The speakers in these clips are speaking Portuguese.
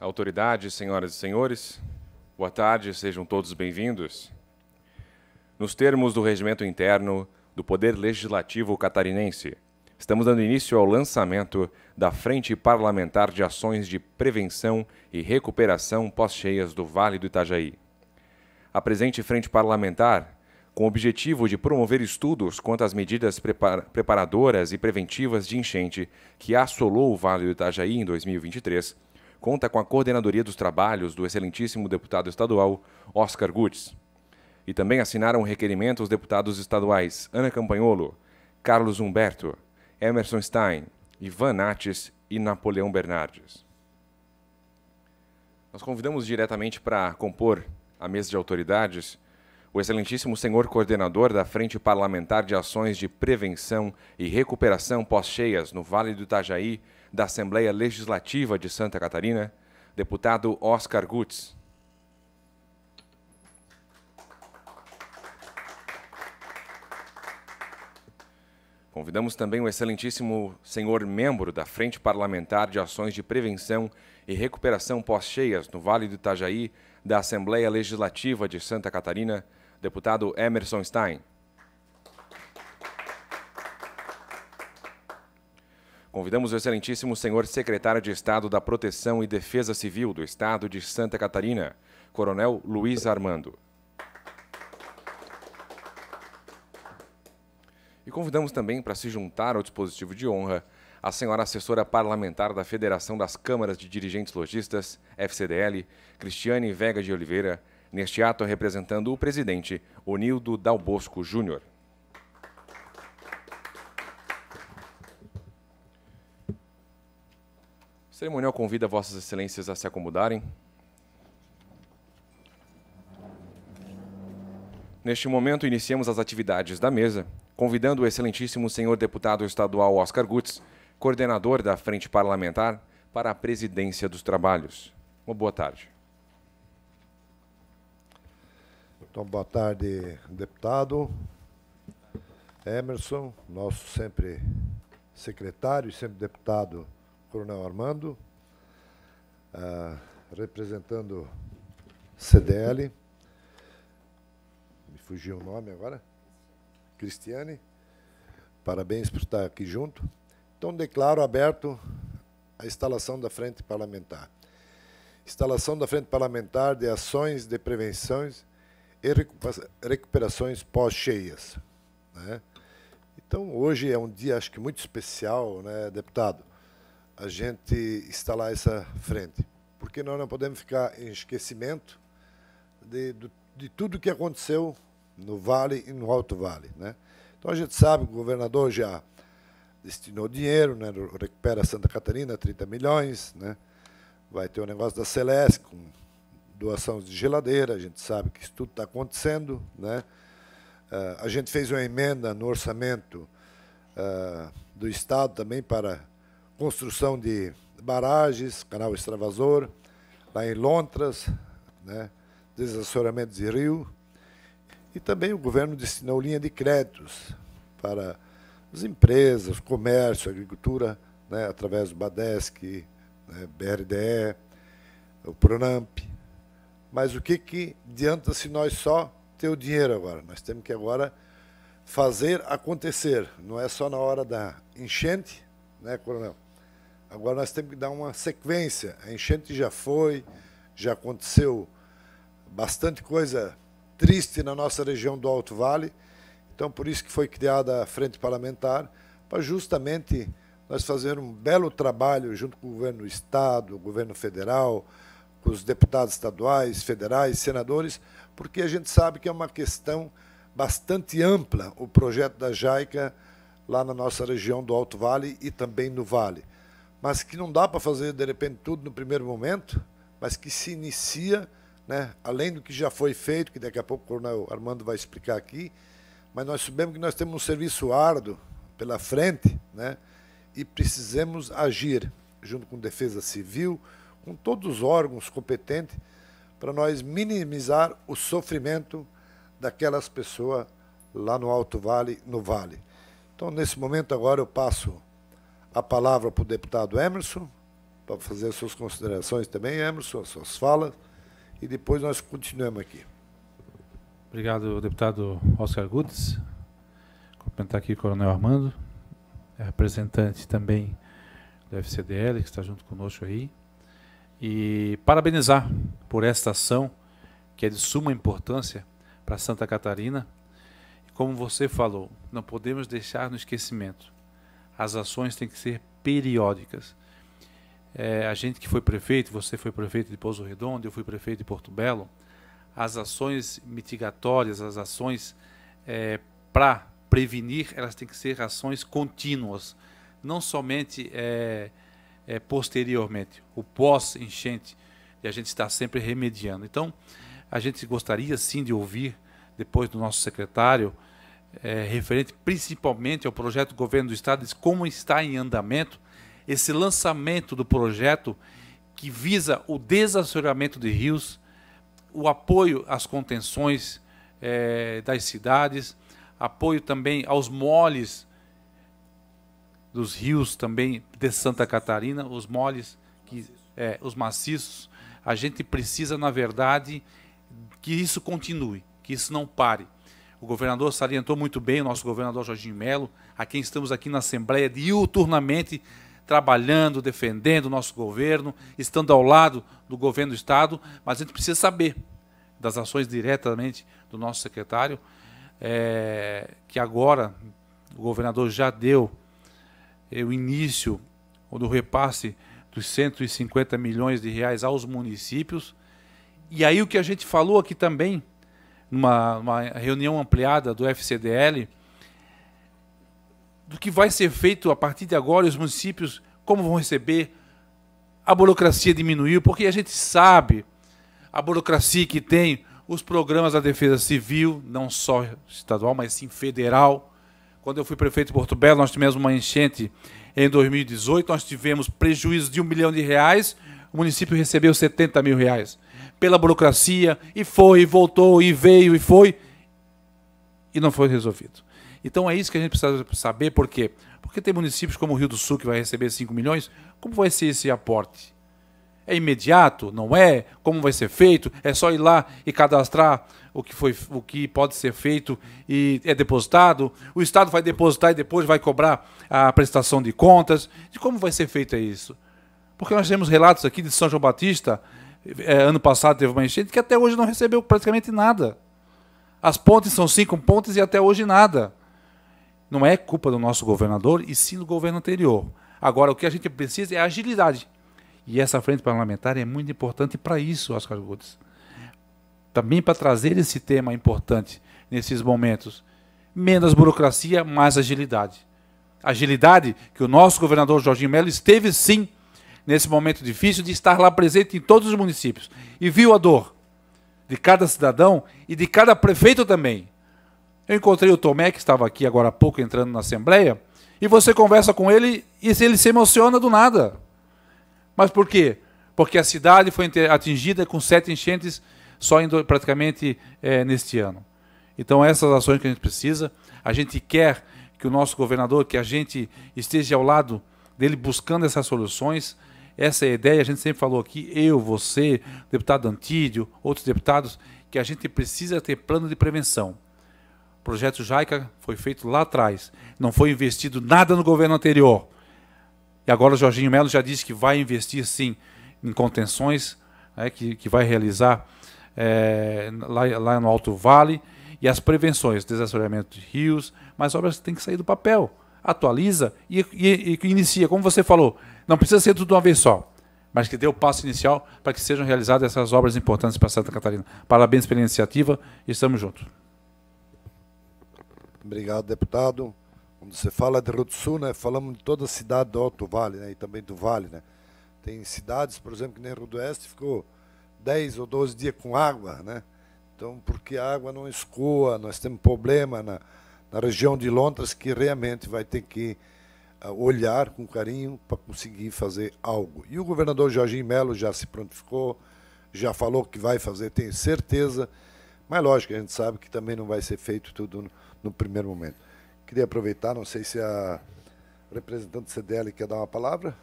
autoridades, senhoras e senhores, boa tarde, sejam todos bem-vindos. Nos termos do regimento interno do Poder Legislativo Catarinense, estamos dando início ao lançamento da Frente Parlamentar de Ações de Prevenção e Recuperação Pós-Cheias do Vale do Itajaí. A presente Frente Parlamentar com o objetivo de promover estudos quanto às medidas preparadoras e preventivas de enchente que assolou o Vale do Itajaí em 2023 conta com a coordenadoria dos trabalhos do excelentíssimo deputado estadual Oscar Gutz. E também assinaram o requerimento os deputados estaduais Ana Campanholo, Carlos Humberto, Emerson Stein, Ivan Nates e Napoleão Bernardes. Nós convidamos diretamente para compor a mesa de autoridades o excelentíssimo senhor coordenador da Frente Parlamentar de Ações de Prevenção e Recuperação Pós-Cheias no Vale do Itajaí, da Assembleia Legislativa de Santa Catarina, deputado Oscar Gutz. Convidamos também o excelentíssimo senhor membro da Frente Parlamentar de Ações de Prevenção e Recuperação Pós-Cheias no Vale do Itajaí, da Assembleia Legislativa de Santa Catarina, deputado Emerson Stein. Convidamos o excelentíssimo senhor secretário de Estado da Proteção e Defesa Civil do Estado de Santa Catarina, Coronel Luiz Armando. E convidamos também para se juntar ao dispositivo de honra a senhora assessora parlamentar da Federação das Câmaras de Dirigentes Logistas, FCDL, Cristiane Vega de Oliveira, neste ato representando o presidente Onildo Dalbosco Júnior. cerimonial convida Vossas Excelências a se acomodarem. Neste momento, iniciamos as atividades da mesa, convidando o excelentíssimo senhor deputado estadual Oscar Gutz, coordenador da Frente Parlamentar, para a presidência dos trabalhos. Uma boa tarde. Então, boa tarde, deputado Emerson, nosso sempre secretário e sempre deputado Coronel Armando, uh, representando CDL, me fugiu o nome agora, Cristiane, parabéns por estar aqui junto. Então, declaro aberto a instalação da Frente Parlamentar. Instalação da Frente Parlamentar de Ações de Prevenções e Recuperações Pós-Cheias. Né? Então, hoje é um dia, acho que muito especial, né, deputado? a gente instalar essa frente, porque nós não podemos ficar em esquecimento de, de, de tudo que aconteceu no Vale e no Alto Vale. Né? Então a gente sabe que o governador já destinou dinheiro, né? recupera Santa Catarina, 30 milhões, né? vai ter o negócio da Celeste com doações de geladeira, a gente sabe que isso tudo está acontecendo. Né? Uh, a gente fez uma emenda no orçamento uh, do Estado também para construção de barragens, canal extravasor, lá em Lontras, né, desassoramento de rio. E também o governo destinou linha de créditos para as empresas, comércio, agricultura, né, através do BADESC, né, BRDE, o PRONAMP. Mas o que, que adianta se nós só ter o dinheiro agora? Nós temos que agora fazer acontecer, não é só na hora da enchente, né, coronel? Agora nós temos que dar uma sequência. A enchente já foi, já aconteceu bastante coisa triste na nossa região do Alto Vale. Então, por isso que foi criada a Frente Parlamentar, para justamente nós fazer um belo trabalho junto com o governo do Estado, o governo federal, com os deputados estaduais, federais, senadores, porque a gente sabe que é uma questão bastante ampla o projeto da JAICA lá na nossa região do Alto Vale e também no Vale mas que não dá para fazer de repente tudo no primeiro momento, mas que se inicia, né, além do que já foi feito, que daqui a pouco o coronel Armando vai explicar aqui, mas nós sabemos que nós temos um serviço árduo pela frente, né, e precisamos agir junto com Defesa Civil, com todos os órgãos competentes, para nós minimizar o sofrimento daquelas pessoas lá no Alto Vale, no Vale. Então, nesse momento agora eu passo a palavra para o deputado Emerson, para fazer as suas considerações também, Emerson, as suas falas, e depois nós continuamos aqui. Obrigado, deputado Oscar Gutes. Cumprimentar aqui o coronel Armando, é representante também do FCDL, que está junto conosco aí. E parabenizar por esta ação, que é de suma importância para Santa Catarina. como você falou, não podemos deixar no esquecimento as ações têm que ser periódicas. É, a gente que foi prefeito, você foi prefeito de Pouso Redondo, eu fui prefeito de Porto Belo, as ações mitigatórias, as ações é, para prevenir, elas têm que ser ações contínuas, não somente é, é, posteriormente, o pós-enchente, e a gente está sempre remediando. Então, a gente gostaria sim de ouvir, depois do nosso secretário, é, referente principalmente ao projeto Governo do Estado, como está em andamento esse lançamento do projeto que visa o desassoreamento de rios, o apoio às contenções é, das cidades, apoio também aos moles dos rios também de Santa Catarina, os moles, que, é, os maciços. A gente precisa, na verdade, que isso continue, que isso não pare. O governador salientou muito bem, o nosso governador Jorginho Melo, a quem estamos aqui na Assembleia diuturnamente trabalhando, defendendo o nosso governo, estando ao lado do governo do Estado, mas a gente precisa saber das ações diretamente do nosso secretário, é, que agora o governador já deu é, o início do repasse dos 150 milhões de reais aos municípios. E aí o que a gente falou aqui também, numa, numa reunião ampliada do FCDL, do que vai ser feito a partir de agora, os municípios, como vão receber, a burocracia diminuiu, porque a gente sabe a burocracia que tem os programas da defesa civil, não só estadual, mas sim federal. Quando eu fui prefeito de Porto Belo, nós tivemos uma enchente em 2018, nós tivemos prejuízo de um milhão de reais, o município recebeu 70 mil reais pela burocracia, e foi, e voltou, e veio, e foi, e não foi resolvido. Então é isso que a gente precisa saber, por quê? Porque tem municípios como o Rio do Sul que vai receber 5 milhões, como vai ser esse aporte? É imediato? Não é? Como vai ser feito? É só ir lá e cadastrar o que, foi, o que pode ser feito e é depositado? O Estado vai depositar e depois vai cobrar a prestação de contas? De como vai ser feito isso? Porque nós temos relatos aqui de São João Batista, é, ano passado teve uma enchente que até hoje não recebeu praticamente nada. As pontes são cinco pontes e até hoje nada. Não é culpa do nosso governador e sim do governo anterior. Agora, o que a gente precisa é agilidade. E essa frente parlamentar é muito importante para isso, Oscar Gomes. Também para trazer esse tema importante nesses momentos. Menos burocracia, mais agilidade. Agilidade que o nosso governador Jorginho Melo esteve sim nesse momento difícil, de estar lá presente em todos os municípios. E viu a dor de cada cidadão e de cada prefeito também. Eu encontrei o Tomé, que estava aqui agora há pouco entrando na Assembleia, e você conversa com ele e ele se emociona do nada. Mas por quê? Porque a cidade foi atingida com sete enchentes só indo, praticamente é, neste ano. Então, essas ações que a gente precisa, a gente quer que o nosso governador, que a gente esteja ao lado dele buscando essas soluções, essa é a ideia, a gente sempre falou aqui, eu, você, deputado Antídio, outros deputados, que a gente precisa ter plano de prevenção. O projeto Jaica foi feito lá atrás, não foi investido nada no governo anterior. E agora o Jorginho Melo já disse que vai investir sim em contenções, né, que, que vai realizar é, lá, lá no Alto Vale, e as prevenções, desastreamento de rios, mas obras têm que sair do papel. Atualiza e, e, e inicia, como você falou, não precisa ser tudo de uma vez só, mas que dê o passo inicial para que sejam realizadas essas obras importantes para Santa Catarina. Parabéns pela iniciativa e estamos juntos. Obrigado, deputado. Quando você fala de Rutsu, né, falamos de toda a cidade do Alto Vale né, e também do Vale. Né. Tem cidades, por exemplo, que nem Rio do Oeste ficou 10 ou 12 dias com água, né? Então, porque a água não escoa, nós temos problema na, na região de Londres que realmente vai ter que olhar com carinho para conseguir fazer algo. E o governador Jorginho Melo já se prontificou, já falou que vai fazer, tenho certeza, mas lógico, a gente sabe que também não vai ser feito tudo no, no primeiro momento. Queria aproveitar, não sei se a representante do CDL quer dar uma palavra,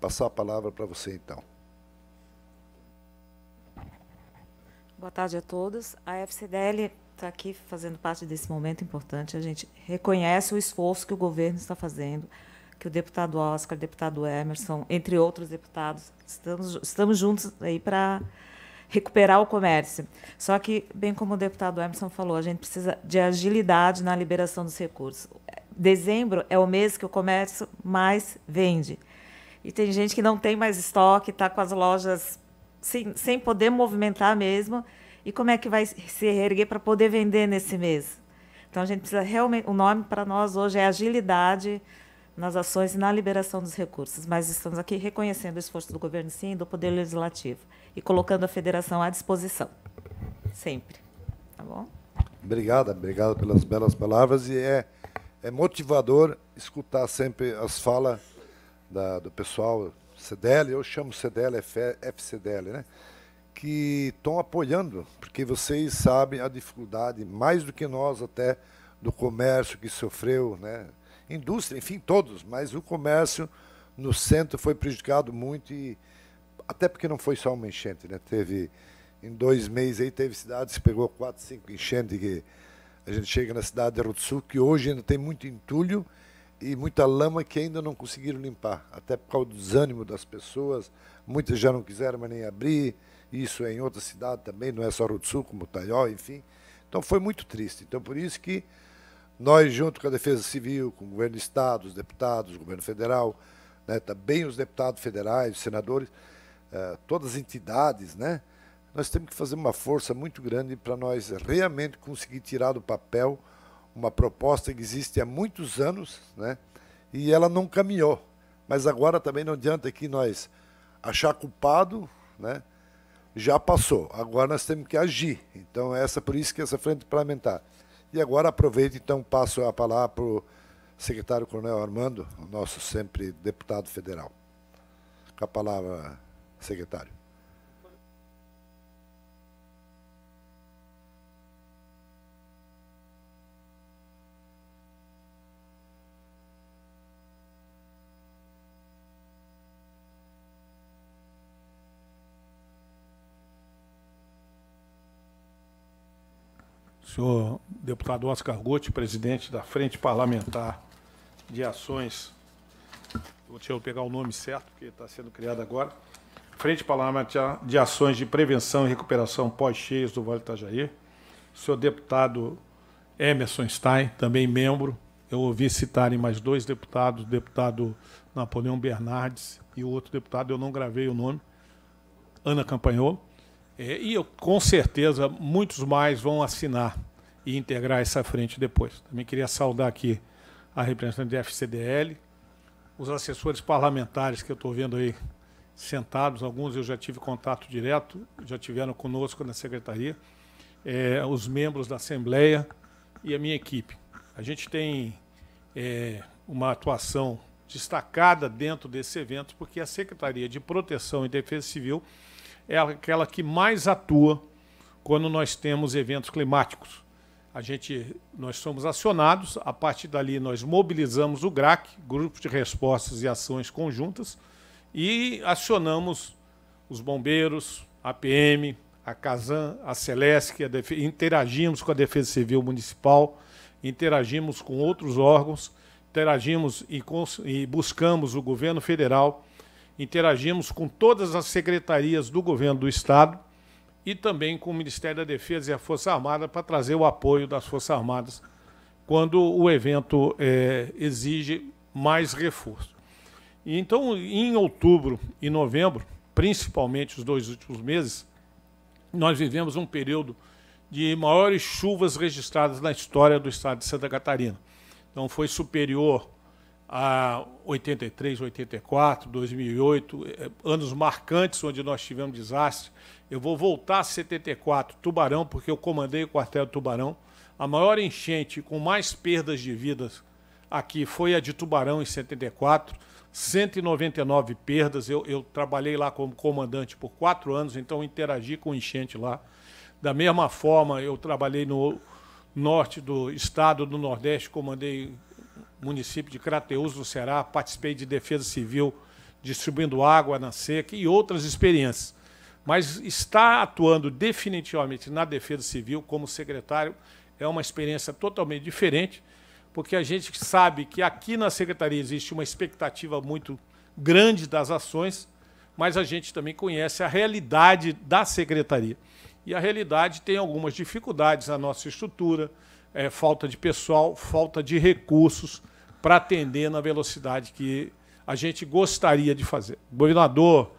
passar a palavra para você então. Boa tarde a todos. A FCDL está aqui fazendo parte desse momento importante. A gente reconhece o esforço que o governo está fazendo que o deputado Oscar, o deputado Emerson, entre outros deputados, estamos, estamos juntos aí para recuperar o comércio. Só que, bem como o deputado Emerson falou, a gente precisa de agilidade na liberação dos recursos. Dezembro é o mês que o comércio mais vende. E tem gente que não tem mais estoque, está com as lojas sem, sem poder movimentar mesmo. E como é que vai se reerguer para poder vender nesse mês? Então, a gente precisa realmente. O nome para nós hoje é agilidade nas ações e na liberação dos recursos, mas estamos aqui reconhecendo o esforço do governo, sim, do Poder Legislativo e colocando a federação à disposição, sempre. Tá bom? Obrigada, obrigada pelas belas palavras e é, é motivador escutar sempre as falas da, do pessoal CDL, eu chamo CDL, FCDL, né? que estão apoiando, porque vocês sabem a dificuldade, mais do que nós até, do comércio que sofreu, né? indústria, enfim, todos, mas o comércio no centro foi prejudicado muito e até porque não foi só uma enchente, né? Teve em dois meses aí teve cidades que pegou quatro, cinco enchentes que a gente chega na cidade de Rutsu, que hoje ainda tem muito entulho e muita lama que ainda não conseguiram limpar, até por causa do desânimo das pessoas, muitas já não quiseram mais nem abrir, isso é em outra cidade também, não é só Rutsu, como Taió, enfim. Então foi muito triste. Então por isso que nós, junto com a Defesa Civil, com o governo do Estado, os deputados, o governo federal, né, também os deputados federais, os senadores, eh, todas as entidades, né, nós temos que fazer uma força muito grande para nós realmente conseguir tirar do papel uma proposta que existe há muitos anos né, e ela não caminhou. Mas agora também não adianta que nós achar culpado, né, já passou. Agora nós temos que agir. Então, essa por isso que essa frente parlamentar e agora aproveito, então, passo a palavra para o secretário Coronel Armando, nosso sempre deputado federal. Com a palavra, secretário. senhor deputado Oscar Gotti, presidente da Frente Parlamentar de Ações. Deixa eu pegar o nome certo, porque está sendo criado agora. Frente Parlamentar de Ações de Prevenção e Recuperação Pós-Cheias do Vale Itajaí. Senhor deputado Emerson Stein, também membro. Eu ouvi citarem mais dois deputados, o deputado Napoleão Bernardes e o outro deputado, eu não gravei o nome, Ana Campanholo é, e eu, com certeza muitos mais vão assinar e integrar essa frente depois. Também queria saudar aqui a representante da FCDL, os assessores parlamentares que eu estou vendo aí sentados, alguns eu já tive contato direto, já tiveram conosco na secretaria, é, os membros da Assembleia e a minha equipe. A gente tem é, uma atuação destacada dentro desse evento, porque a Secretaria de Proteção e Defesa Civil é aquela que mais atua quando nós temos eventos climáticos. A gente, nós somos acionados, a partir dali nós mobilizamos o GRAC, Grupo de Respostas e Ações Conjuntas, e acionamos os bombeiros, a PM, a Casan, a Celesc, a interagimos com a Defesa Civil Municipal, interagimos com outros órgãos, interagimos e, e buscamos o governo federal interagimos com todas as secretarias do governo do Estado e também com o Ministério da Defesa e a Força Armada para trazer o apoio das Forças Armadas quando o evento é, exige mais reforço. E então, em outubro e novembro, principalmente os dois últimos meses, nós vivemos um período de maiores chuvas registradas na história do estado de Santa Catarina. Então, foi superior a 83, 84, 2008, anos marcantes onde nós tivemos desastre. Eu vou voltar a 74, Tubarão, porque eu comandei o quartel do Tubarão. A maior enchente com mais perdas de vidas aqui foi a de Tubarão em 74, 199 perdas. Eu, eu trabalhei lá como comandante por quatro anos, então interagi com enchente lá. Da mesma forma, eu trabalhei no norte do estado, do Nordeste, comandei município de Crateús, no Ceará, participei de defesa civil distribuindo água na seca e outras experiências. Mas estar atuando definitivamente na defesa civil como secretário é uma experiência totalmente diferente, porque a gente sabe que aqui na secretaria existe uma expectativa muito grande das ações, mas a gente também conhece a realidade da secretaria. E a realidade tem algumas dificuldades na nossa estrutura, é, falta de pessoal, falta de recursos para atender na velocidade que a gente gostaria de fazer. O governador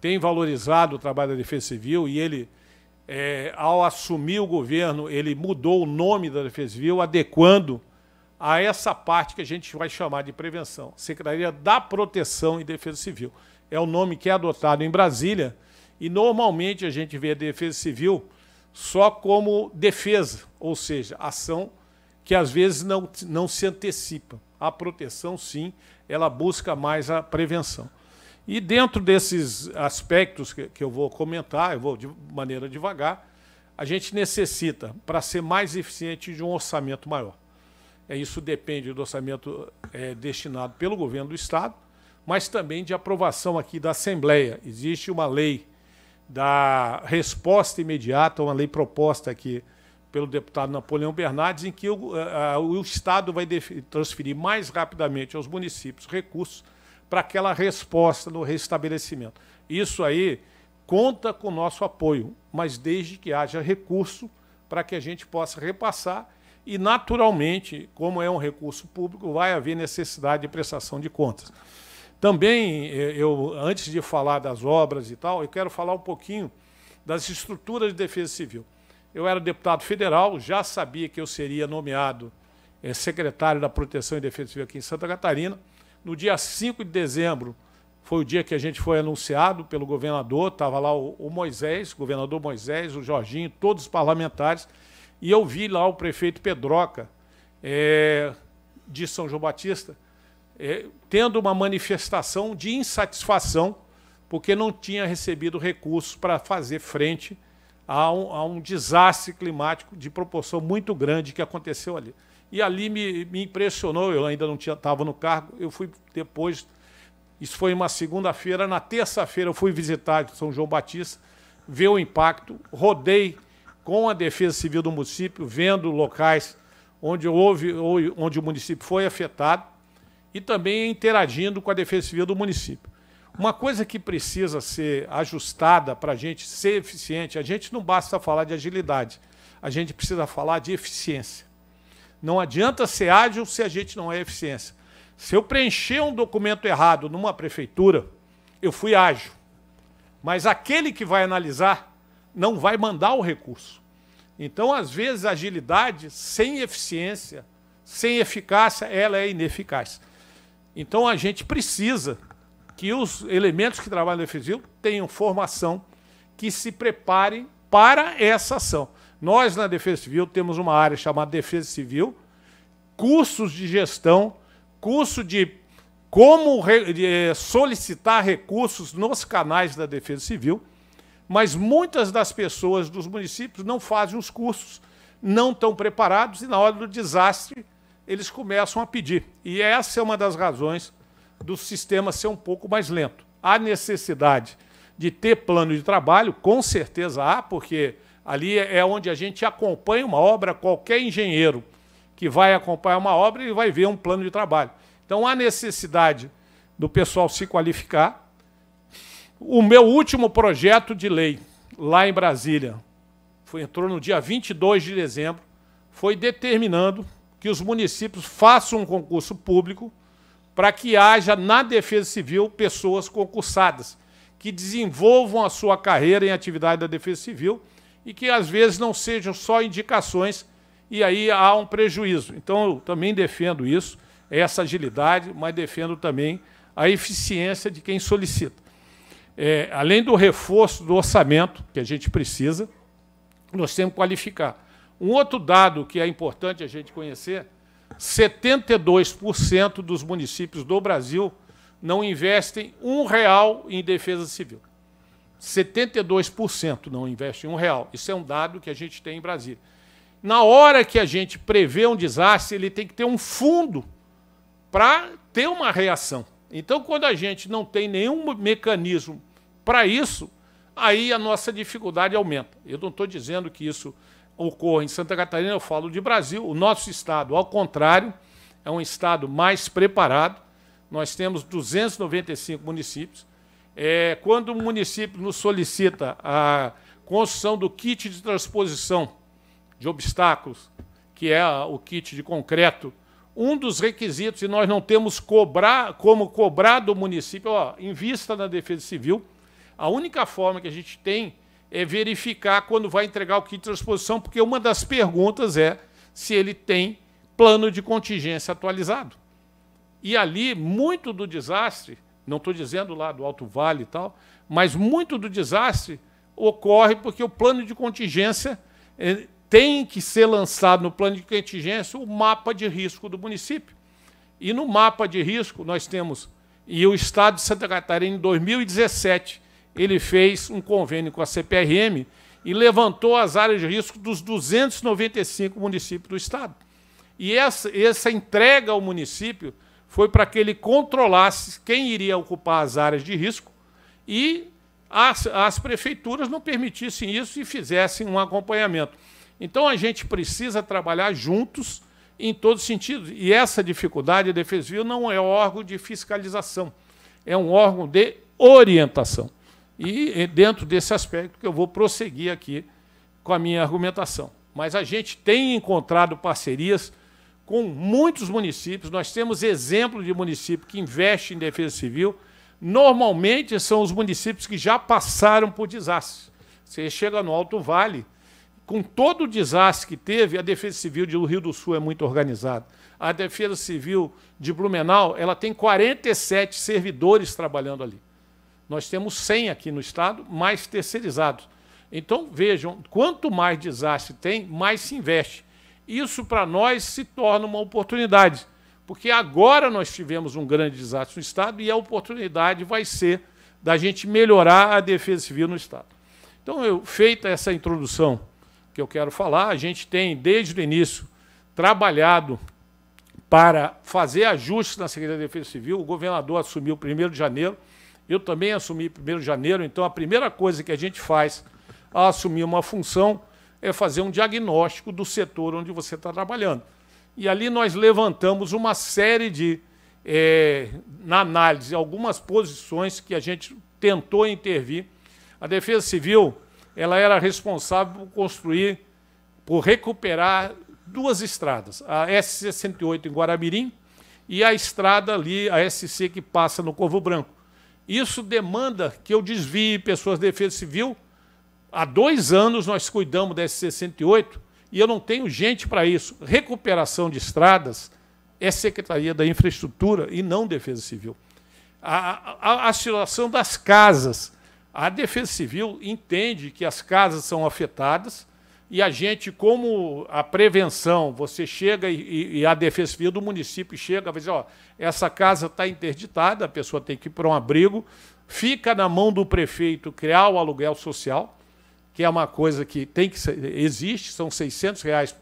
tem valorizado o trabalho da Defesa Civil e ele, é, ao assumir o governo, ele mudou o nome da Defesa Civil, adequando a essa parte que a gente vai chamar de prevenção, Secretaria da Proteção e Defesa Civil. É o nome que é adotado em Brasília e normalmente a gente vê a Defesa Civil só como defesa, ou seja, ação que às vezes não, não se antecipa. A proteção, sim, ela busca mais a prevenção. E dentro desses aspectos que, que eu vou comentar, eu vou de maneira devagar, a gente necessita, para ser mais eficiente, de um orçamento maior. É, isso depende do orçamento é, destinado pelo governo do Estado, mas também de aprovação aqui da Assembleia. Existe uma lei da resposta imediata a uma lei proposta aqui pelo deputado Napoleão Bernardes, em que o, eh, a, o Estado vai transferir mais rapidamente aos municípios recursos para aquela resposta no restabelecimento. Isso aí conta com o nosso apoio, mas desde que haja recurso para que a gente possa repassar e, naturalmente, como é um recurso público, vai haver necessidade de prestação de contas. Também, eh, eu, antes de falar das obras e tal, eu quero falar um pouquinho das estruturas de defesa civil. Eu era deputado federal, já sabia que eu seria nomeado eh, secretário da Proteção e Defesa Civil aqui em Santa Catarina. No dia 5 de dezembro, foi o dia que a gente foi anunciado pelo governador, estava lá o, Moisés, o governador Moisés, o Jorginho, todos os parlamentares, e eu vi lá o prefeito Pedroca, é, de São João Batista, é, tendo uma manifestação de insatisfação porque não tinha recebido recursos para fazer frente a um, a um, desastre climático de proporção muito grande que aconteceu ali. E ali me, me impressionou, eu ainda não estava no cargo, eu fui depois, isso foi uma segunda-feira, na terça-feira eu fui visitar São João Batista, ver o impacto, rodei com a Defesa Civil do município, vendo locais onde, houve, onde o município foi afetado, e também interagindo com a Defesa Civil do município. Uma coisa que precisa ser ajustada para a gente ser eficiente, a gente não basta falar de agilidade, a gente precisa falar de eficiência. Não adianta ser ágil se a gente não é eficiência. Se eu preencher um documento errado numa prefeitura, eu fui ágil. Mas aquele que vai analisar não vai mandar o recurso. Então, às vezes, agilidade sem eficiência, sem eficácia, ela é ineficaz. Então a gente precisa que os elementos que trabalham no efetivo tenham formação, que se preparem para essa ação. Nós, na Defesa Civil, temos uma área chamada Defesa Civil, cursos de gestão, curso de como eh, solicitar recursos nos canais da Defesa Civil, mas muitas das pessoas dos municípios não fazem os cursos, não estão preparados e, na hora do desastre, eles começam a pedir. E essa é uma das razões do sistema ser um pouco mais lento. Há necessidade de ter plano de trabalho, com certeza há, porque ali é, é onde a gente acompanha uma obra, qualquer engenheiro que vai acompanhar uma obra, ele vai ver um plano de trabalho. Então há necessidade do pessoal se qualificar. O meu último projeto de lei lá em Brasília foi, entrou no dia 22 de dezembro, foi determinando que os municípios façam um concurso público para que haja na Defesa Civil pessoas concursadas que desenvolvam a sua carreira em atividade da Defesa Civil e que às vezes não sejam só indicações e aí há um prejuízo. Então eu também defendo isso, essa agilidade, mas defendo também a eficiência de quem solicita. É, além do reforço do orçamento que a gente precisa, nós temos que qualificar. Um outro dado que é importante a gente conhecer: 72% dos municípios do Brasil não investem um real em defesa civil. 72% não investem um real. Isso é um dado que a gente tem em Brasília. Na hora que a gente prevê um desastre, ele tem que ter um fundo para ter uma reação. Então, quando a gente não tem nenhum mecanismo para isso, aí a nossa dificuldade aumenta. Eu não estou dizendo que isso ocorra em Santa Catarina, eu falo de Brasil, o nosso estado, ao contrário, é um estado mais preparado. Nós temos 295 municípios. É, quando o município nos solicita a construção do kit de transposição de obstáculos, que é o kit de concreto, um dos requisitos, e nós não temos cobrar, como cobrar do município, ó, invista na defesa civil, a única forma que a gente tem é verificar quando vai entregar o kit de transposição, porque uma das perguntas é se ele tem plano de contingência atualizado. E ali, muito do desastre, não estou dizendo lá do Alto Vale e tal, mas muito do desastre ocorre porque o plano de contingência é, tem que ser lançado no plano de contingência o mapa de risco do município. E no mapa de risco nós temos, e o Estado de Santa Catarina, em 2017, ele fez um convênio com a CPRM e levantou as áreas de risco dos 295 municípios do Estado. E essa, essa entrega ao município foi para que ele controlasse quem iria ocupar as áreas de risco e as, as prefeituras não permitissem isso e fizessem um acompanhamento. Então a gente precisa trabalhar juntos em todos os sentidos. E essa dificuldade, a Defesa Civil não é órgão de fiscalização, é um órgão de orientação. E é dentro desse aspecto que eu vou prosseguir aqui com a minha argumentação. Mas a gente tem encontrado parcerias com muitos municípios, nós temos exemplo de município que investe em defesa civil. Normalmente são os municípios que já passaram por desastres. Você chega no Alto Vale, com todo o desastre que teve, a Defesa Civil de Rio do Sul é muito organizada. A Defesa Civil de Blumenau, ela tem 47 servidores trabalhando ali. Nós temos 100 aqui no estado, mais terceirizados. Então, vejam, quanto mais desastre tem, mais se investe. Isso para nós se torna uma oportunidade, porque agora nós tivemos um grande desastre no estado e a oportunidade vai ser da gente melhorar a defesa civil no estado. Então, eu, feita essa introdução que eu quero falar, a gente tem desde o início trabalhado para fazer ajustes na Secretaria da Defesa Civil. O governador assumiu 1 de janeiro eu também assumi 1 de janeiro, então a primeira coisa que a gente faz a assumir uma função é fazer um diagnóstico do setor onde você está trabalhando. E ali nós levantamos uma série de, é, na análise, algumas posições que a gente tentou intervir. A Defesa Civil ela era responsável por construir, por recuperar duas estradas, a S-68 em Guaramirim e a estrada ali, a SC que passa no Corvo Branco. Isso demanda que eu desvie pessoas da de defesa civil. Há dois anos nós cuidamos da S68 e eu não tenho gente para isso. Recuperação de estradas é Secretaria da Infraestrutura e não Defesa Civil. A, a, a situação das casas. A Defesa Civil entende que as casas são afetadas e a gente, como a prevenção, você chega e, e a Defesa Civil do município chega e diz, ó, essa casa está interditada, a pessoa tem que ir para um abrigo, fica na mão do prefeito criar o aluguel social, que é uma coisa que tem que ser, existe, são 600 reais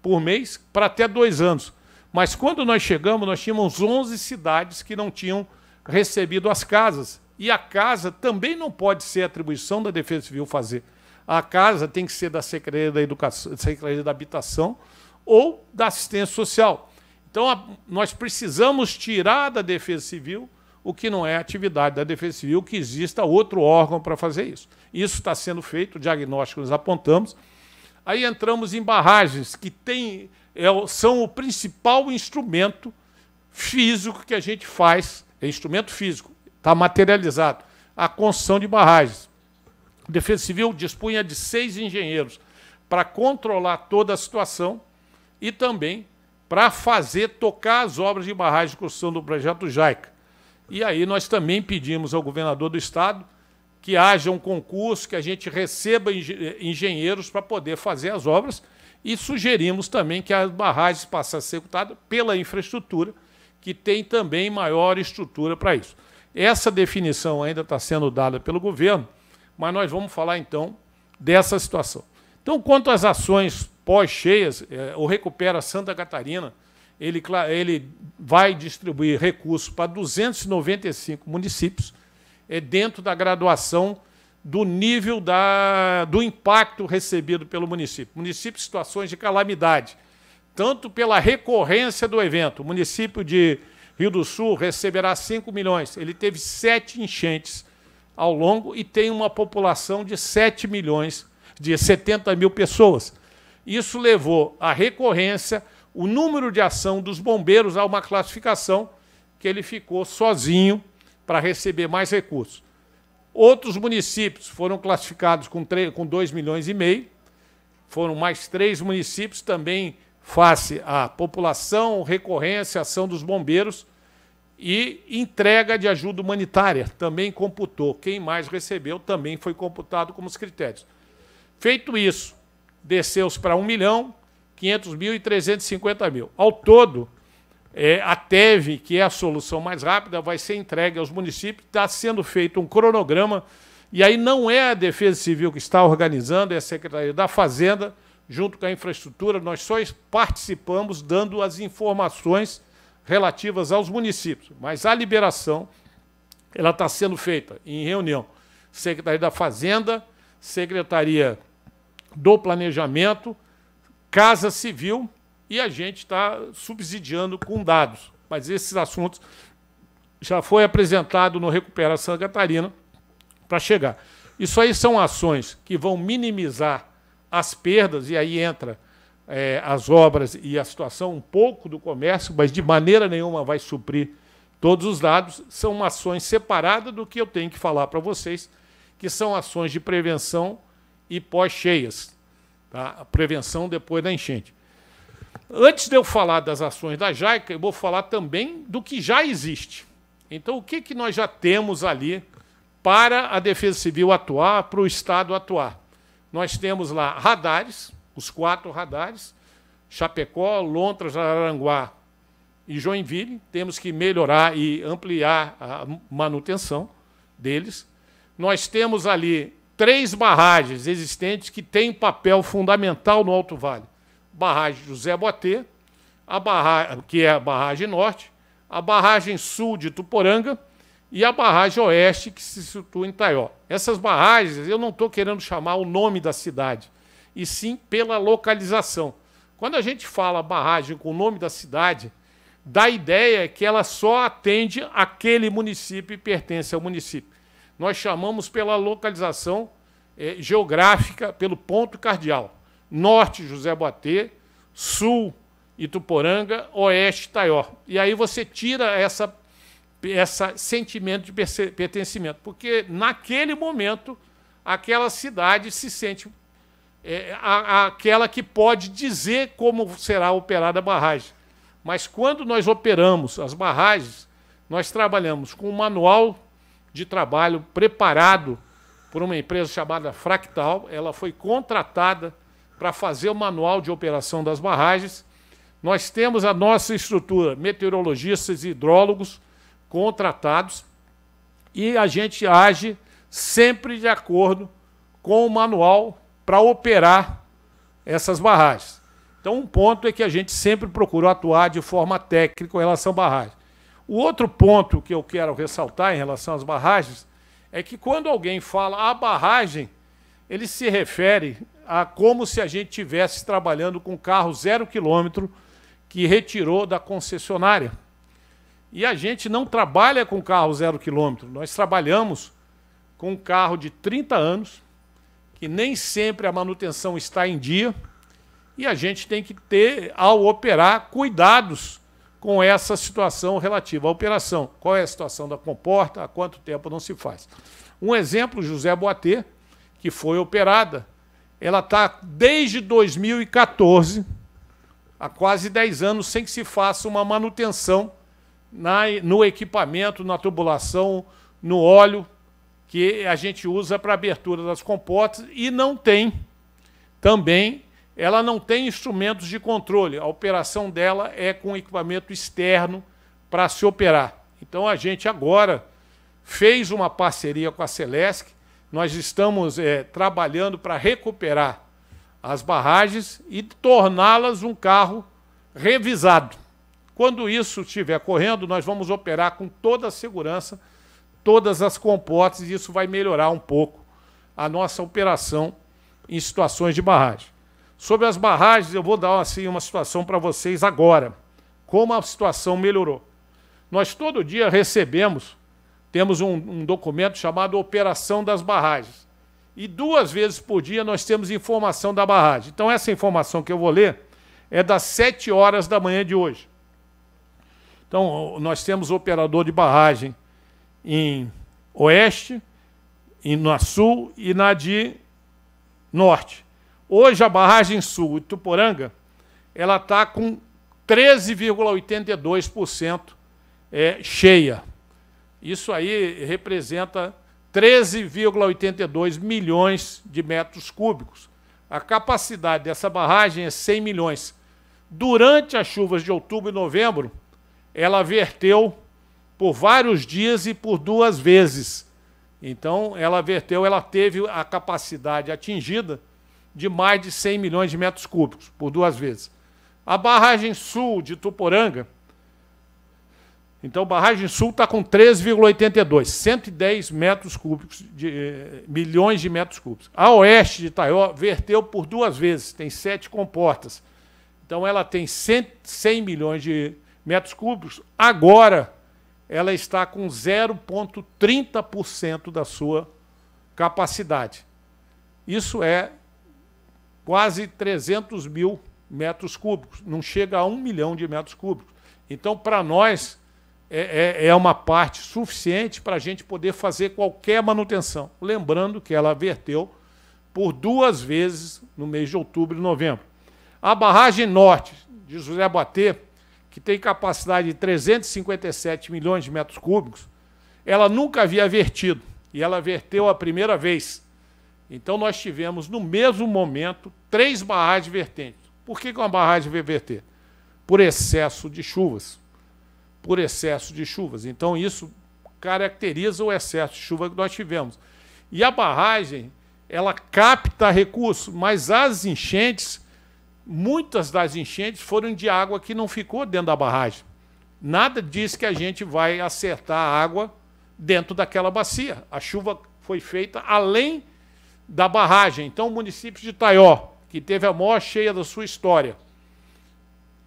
por mês, para até dois anos. Mas quando nós chegamos, nós tínhamos 11 cidades que não tinham recebido as casas. E a casa também não pode ser atribuição da Defesa Civil fazer a casa tem que ser da Secretaria da Educação, Secretaria da Habitação ou da assistência social. Então, a, nós precisamos tirar da Defesa Civil o que não é atividade da Defesa Civil, que exista outro órgão para fazer isso. Isso está sendo feito, o diagnóstico nós apontamos. Aí entramos em barragens, que tem, é, são o principal instrumento físico que a gente faz, é instrumento físico, está materializado, a construção de barragens. Defesa Civil dispunha de seis engenheiros para controlar toda a situação e também para fazer tocar as obras de barragem de construção do projeto JAICA. E aí nós também pedimos ao governador do Estado que haja um concurso, que a gente receba eh, engenheiros para poder fazer as obras e sugerimos também que as barragens passem a ser executadas pela infraestrutura, que tem também maior estrutura para isso. Essa definição ainda está sendo dada pelo governo, mas nós vamos falar então dessa situação. Então, quanto às ações pós-cheias, é, o Recupera Santa Catarina, ele, ele vai distribuir recursos para 295 municípios é, dentro da graduação do nível da, do impacto recebido pelo município. Município situações de calamidade, tanto pela recorrência do evento. O município de Rio do Sul receberá 5 milhões. Ele teve sete enchentes ao longo e tem uma população de 7 milhões, de 70 mil pessoas. Isso levou à recorrência, o número de ação dos bombeiros a uma classificação que ele ficou sozinho para receber mais recursos. Outros municípios foram classificados com, 3, com 2 milhões e meio, foram mais três municípios também face à população, recorrência, ação dos bombeiros, e entrega de ajuda humanitária também computou. Quem mais recebeu também foi computado como os critérios. Feito isso, desceu-se para 1 milhão, 500 mil e 350 mil. Ao todo, é, a TEV, que é a solução mais rápida, vai ser entregue aos municípios. Está sendo feito um cronograma, e aí não é a Defesa Civil que está organizando, é a Secretaria da Fazenda, junto com a infraestrutura. Nós só participamos dando as informações relativas aos municípios, mas a liberação ela está sendo feita em reunião. Secretaria da Fazenda, Secretaria do Planejamento, Casa Civil, e a gente está subsidiando com dados. Mas esses assuntos já foi apresentado no Recupera Santa Catarina para chegar. Isso aí são ações que vão minimizar as perdas, e aí entra é, as obras e a situação um pouco do comércio, mas de maneira nenhuma vai suprir todos os lados. São ações separadas do que eu tenho que falar para vocês, que são ações de prevenção e pós-cheias. Tá? A prevenção depois da enchente. Antes de eu falar das ações da JAICA, eu vou falar também do que já existe. Então, o que, que nós já temos ali para a Defesa Civil atuar, para o Estado atuar? Nós temos lá radares, os quatro radares, Chapecó, Lontras, Araranguá e Joinville. Temos que melhorar e ampliar a manutenção deles. Nós temos ali três barragens existentes que têm papel fundamental no Alto Vale. Barragem José Boatê, a que é a barragem norte, a barragem sul de Tuporanga e a barragem oeste que se situa em Taió. Essas barragens, eu não estou querendo chamar o nome da cidade, e sim pela localização. Quando a gente fala barragem com o nome da cidade, dá a ideia que ela só atende aquele município e pertence ao município. Nós chamamos pela localização eh, geográfica, pelo ponto cardeal. Norte, José Boatê, Sul, Ituporanga, Oeste, Taió. E aí você tira essa esse sentimento de pertencimento, porque naquele momento aquela cidade se sente é, a, aquela que pode dizer como será operada a barragem. Mas quando nós operamos as barragens, nós trabalhamos com um manual de trabalho preparado por uma empresa chamada Fractal. Ela foi contratada para fazer o manual de operação das barragens. Nós temos a nossa estrutura, meteorologistas e hidrólogos contratados, e a gente age sempre de acordo com o manual para operar essas barragens. Então, um ponto é que a gente sempre procurou atuar de forma técnica em relação à barragem. O outro ponto que eu quero ressaltar em relação às barragens é que quando alguém fala a barragem, ele se refere a como se a gente estivesse trabalhando com carro zero quilômetro que retirou da concessionária. E a gente não trabalha com carro zero quilômetro, nós trabalhamos com um carro de 30 anos, que nem sempre a manutenção está em dia e a gente tem que ter, ao operar, cuidados com essa situação relativa à operação. Qual é a situação da comporta, há quanto tempo não se faz. Um exemplo, José Boatê, que foi operada, ela está desde 2014, há quase 10 anos, sem que se faça uma manutenção na, no equipamento, na tubulação, no óleo, que a gente usa para abertura das comportas e não tem também, ela não tem instrumentos de controle. A operação dela é com equipamento externo para se operar. Então a gente agora fez uma parceria com a Celesc, nós estamos é, trabalhando para recuperar as barragens e torná-las um carro revisado. Quando isso estiver correndo, nós vamos operar com toda a segurança todas as comportes e isso vai melhorar um pouco a nossa operação em situações de barragem. Sobre as barragens, eu vou dar assim, uma situação para vocês agora, como a situação melhorou. Nós todo dia recebemos, temos um, um documento chamado Operação das Barragens. E duas vezes por dia nós temos informação da barragem. Então, essa informação que eu vou ler é das 7 horas da manhã de hoje. Então, nós temos operador de barragem, em oeste, em, na sul e na de norte. Hoje a barragem sul de Tuporanga ela está com 13,82% é, cheia. Isso aí representa 13,82 milhões de metros cúbicos. A capacidade dessa barragem é 100 milhões. Durante as chuvas de outubro e novembro, ela verteu por vários dias e por duas vezes. Então, ela verteu, ela teve a capacidade atingida de mais de 100 milhões de metros cúbicos, por duas vezes. A barragem sul de Tuporanga, então, barragem sul está com 13,82, 110 metros cúbicos, de, eh, milhões de metros cúbicos. A oeste de Itaió verteu por duas vezes, tem sete comportas. Então, ela tem 100 milhões de metros cúbicos agora ela está com 0,30% da sua capacidade. Isso é quase 300 mil metros cúbicos, não chega a um milhão de metros cúbicos. Então, para nós, é, é, é, uma parte suficiente para a gente poder fazer qualquer manutenção. Lembrando que ela verteu por duas vezes no mês de outubro e novembro. A barragem norte de José Batê que tem capacidade de 357 milhões de metros cúbicos, ela nunca havia vertido, e ela verteu a primeira vez. Então nós tivemos, no mesmo momento, três barragens vertentes. Por que uma barragem veio verter? Por excesso de chuvas. Por excesso de chuvas. Então isso caracteriza o excesso de chuva que nós tivemos. E a barragem, ela capta recursos, mas as enchentes muitas das enchentes foram de água que não ficou dentro da barragem. Nada diz que a gente vai acertar a água dentro daquela bacia. A chuva foi feita além da barragem. Então, o município de Taió, que teve a maior cheia da sua história,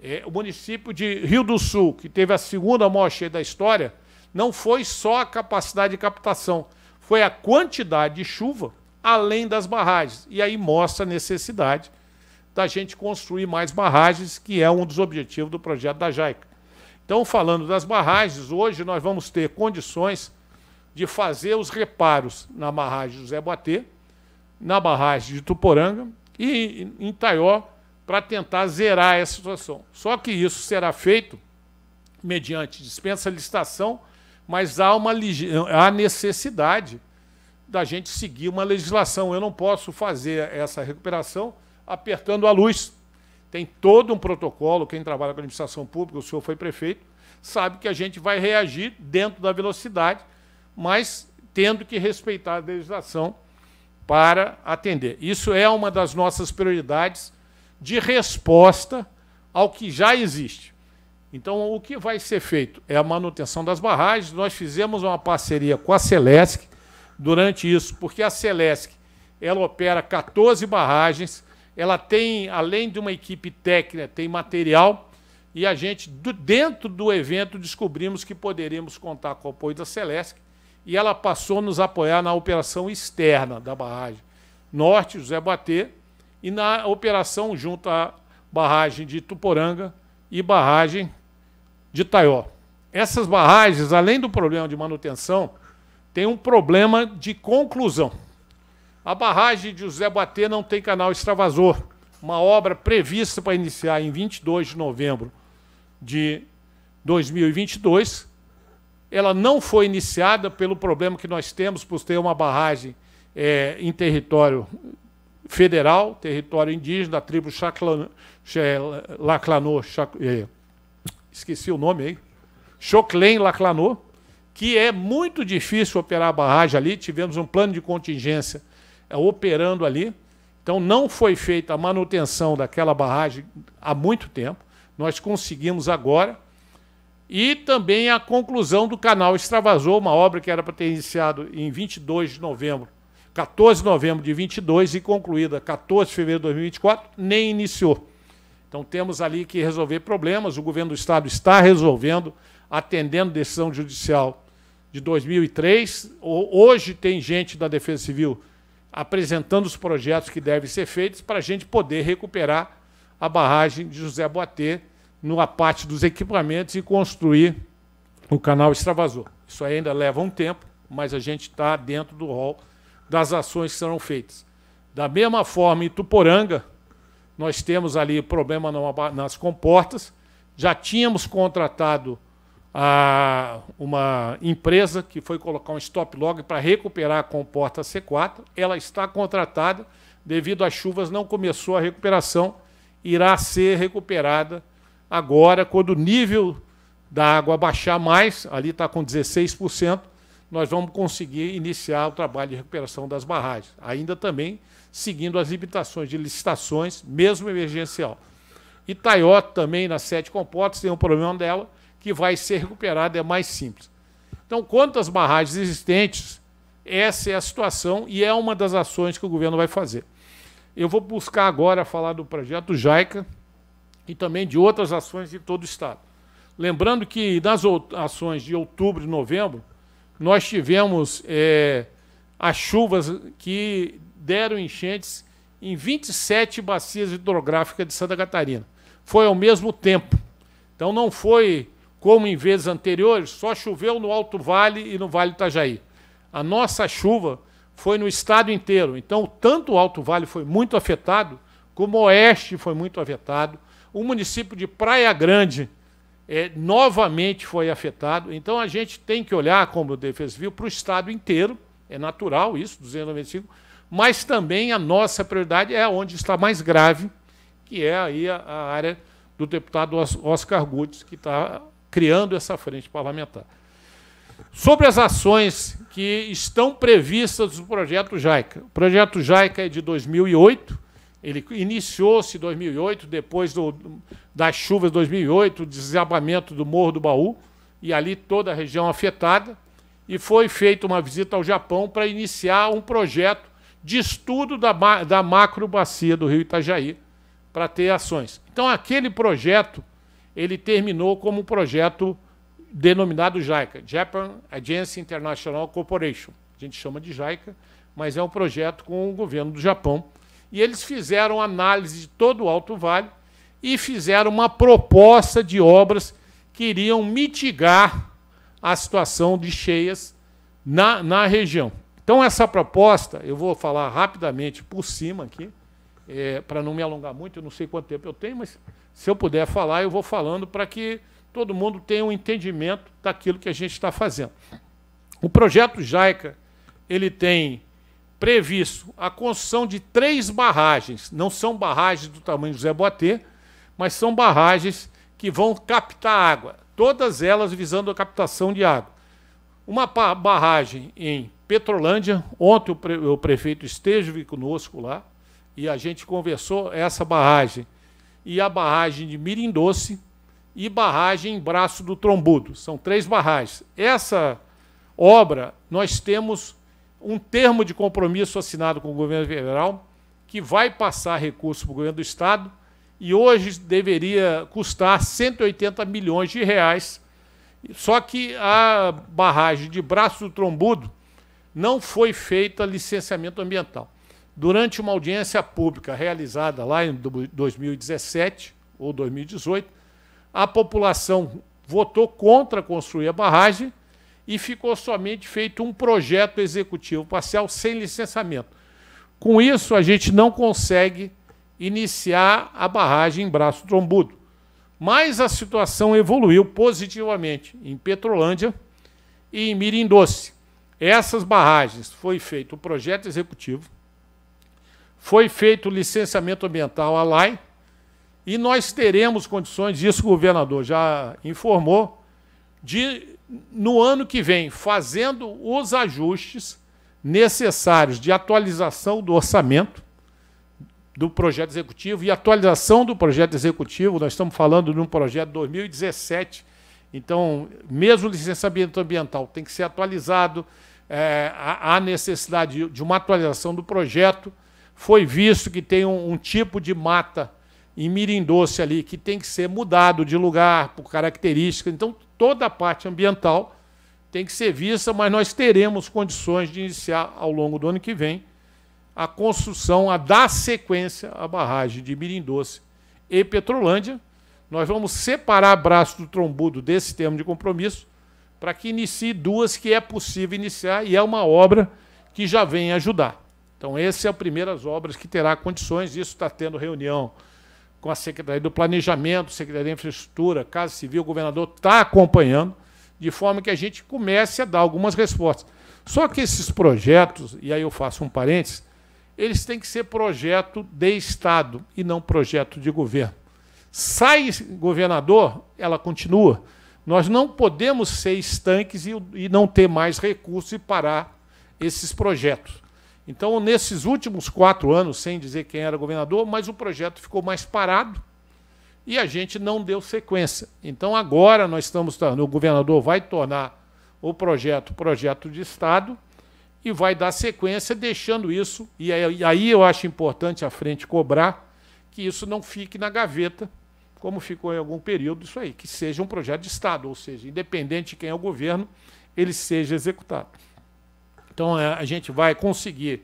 é, o município de Rio do Sul, que teve a segunda maior cheia da história, não foi só a capacidade de captação, foi a quantidade de chuva além das barragens. E aí mostra a necessidade da gente construir mais barragens, que é um dos objetivos do projeto da JAICA. Então, falando das barragens, hoje nós vamos ter condições de fazer os reparos na barragem José Boatê, na barragem de Tuporanga e em Taió, para tentar zerar essa situação. Só que isso será feito mediante dispensa licitação, mas há, uma, há necessidade da gente seguir uma legislação. Eu não posso fazer essa recuperação apertando a luz. Tem todo um protocolo, quem trabalha com administração pública, o senhor foi prefeito, sabe que a gente vai reagir dentro da velocidade, mas tendo que respeitar a legislação para atender. Isso é uma das nossas prioridades de resposta ao que já existe. Então, o que vai ser feito é a manutenção das barragens. Nós fizemos uma parceria com a Celesc durante isso, porque a Celesc ela opera 14 barragens, ela tem, além de uma equipe técnica, tem material. E a gente, do, dentro do evento, descobrimos que poderíamos contar com o apoio da Celesc. E ela passou a nos apoiar na operação externa da barragem Norte, José Batê, e na operação junto à barragem de Tuporanga e barragem de Taió. Essas barragens, além do problema de manutenção, tem um problema de conclusão. A barragem de José Batê não tem canal extravasor. Uma obra prevista para iniciar em 22 de novembro de 2022. Ela não foi iniciada pelo problema que nós temos por ter uma barragem é, em território federal, território indígena, da tribo Chaclan, Laclanô, é, esqueci o nome aí, Choclen Laclanô, que é muito difícil operar a barragem ali. Tivemos um plano de contingência é operando ali. Então, não foi feita a manutenção daquela barragem há muito tempo. Nós conseguimos agora. E também a conclusão do canal extravasou, uma obra que era para ter iniciado em 22 de novembro, 14 de novembro de 22 e concluída 14 de fevereiro de 2024, nem iniciou. Então temos ali que resolver problemas, o governo do estado está resolvendo, atendendo decisão judicial de 2003. Hoje tem gente da Defesa Civil apresentando os projetos que devem ser feitos para a gente poder recuperar a barragem de José Boatê na parte dos equipamentos e construir o canal extravasor. Isso ainda leva um tempo, mas a gente está dentro do rol das ações que serão feitas. Da mesma forma, em Tuporanga, nós temos ali problema nas comportas, já tínhamos contratado a uma empresa que foi colocar um stop log para recuperar a comporta C4. Ela está contratada, devido às chuvas, não começou a recuperação, irá ser recuperada agora, quando o nível da água baixar mais, ali está com 16%, nós vamos conseguir iniciar o trabalho de recuperação das barragens, ainda também seguindo as limitações de licitações, mesmo emergencial. Itaió também, nas sete comportas, tem um problema dela, que vai ser recuperada é mais simples. Então, quanto às barragens existentes, essa é a situação e é uma das ações que o governo vai fazer. Eu vou buscar agora falar do projeto JAICA e também de outras ações de todo o Estado. Lembrando que nas ações de outubro e novembro, nós tivemos é, as chuvas que deram enchentes em 27 bacias hidrográficas de Santa Catarina. Foi ao mesmo tempo. Então não foi como em vezes anteriores, só choveu no Alto Vale e no Vale Itajaí. A nossa chuva foi no estado inteiro. Então, tanto o Alto Vale foi muito afetado, como o Oeste foi muito afetado. O município de Praia Grande é, novamente foi afetado. Então, a gente tem que olhar, como o Defesa viu para o estado inteiro. É natural isso, 295. Mas também a nossa prioridade é onde está mais grave, que é aí a, a área do deputado Oscar Gutes, que está criando essa frente parlamentar. Sobre as ações que estão previstas no projeto JAICA. O projeto JAICA é de 2008, ele iniciou-se em 2008, depois do, das chuvas de 2008, o desabamento do Morro do Baú, e ali toda a região afetada, e foi feita uma visita ao Japão para iniciar um projeto de estudo da, da macrobacia do rio Itajaí, para ter ações. Então, aquele projeto ele terminou como um projeto denominado JICA, Japan Agency International Corporation. A gente chama de JICA, mas é um projeto com o governo do Japão. E eles fizeram análise de todo o Alto Vale e fizeram uma proposta de obras que iriam mitigar a situação de cheias na, na região. Então, essa proposta, eu vou falar rapidamente por cima aqui, é, para não me alongar muito, eu não sei quanto tempo eu tenho, mas se eu puder falar, eu vou falando para que todo mundo tenha um entendimento daquilo que a gente está fazendo. O projeto Jaica ele tem previsto a construção de três barragens. Não são barragens do tamanho do Zé Boatê, mas são barragens que vão captar água, todas elas visando a captação de água. Uma barragem em Petrolândia, ontem o, prefeito esteve conosco lá, e a gente conversou essa barragem e a barragem de Mirim Doce e barragem em Braço do Trombudo. São três barragens. Essa obra, nós temos um termo de compromisso assinado com o governo federal, que vai passar recurso para o governo do Estado, e hoje deveria custar 180 milhões de reais. Só que a barragem de Braço do Trombudo não foi feita licenciamento ambiental. Durante uma audiência pública realizada lá em 2017 ou 2018, a população votou contra construir a barragem e ficou somente feito um projeto executivo parcial sem licenciamento. Com isso, a gente não consegue iniciar a barragem em Braço Trombudo. Mas a situação evoluiu positivamente em Petrolândia e em Mirim Doce. Essas barragens foi feito o projeto executivo, foi feito o licenciamento ambiental à LAI e nós teremos condições, isso o governador já informou, de no ano que vem, fazendo os ajustes necessários de atualização do orçamento do projeto executivo e atualização do projeto executivo, nós estamos falando de um projeto de 2017, então, mesmo o licenciamento ambiental tem que ser atualizado, é, há necessidade de uma atualização do projeto, foi visto que tem um, um tipo de mata em Mirim Doce ali que tem que ser mudado de lugar por características. Então, toda a parte ambiental tem que ser vista, mas nós teremos condições de iniciar ao longo do ano que vem a construção, a dar sequência à barragem de Mirim Doce e Petrolândia. Nós vamos separar braço do trombudo desse termo de compromisso para que inicie duas que é possível iniciar e é uma obra que já vem ajudar. Então, essas é as primeiras obras que terá condições. Isso está tendo reunião com a Secretaria do Planejamento, Secretaria de Infraestrutura, Casa Civil, o governador está acompanhando, de forma que a gente comece a dar algumas respostas. Só que esses projetos, e aí eu faço um parênteses, eles têm que ser projeto de Estado e não projeto de governo. Sai governador, ela continua. Nós não podemos ser estanques e, e não ter mais recursos e parar esses projetos. Então, nesses últimos quatro anos, sem dizer quem era governador, mas o projeto ficou mais parado e a gente não deu sequência. Então, agora nós estamos o governador vai tornar o projeto projeto de Estado e vai dar sequência, deixando isso, e aí eu acho importante a frente cobrar, que isso não fique na gaveta, como ficou em algum período, isso aí, que seja um projeto de Estado, ou seja, independente de quem é o governo, ele seja executado. Então é, a gente vai conseguir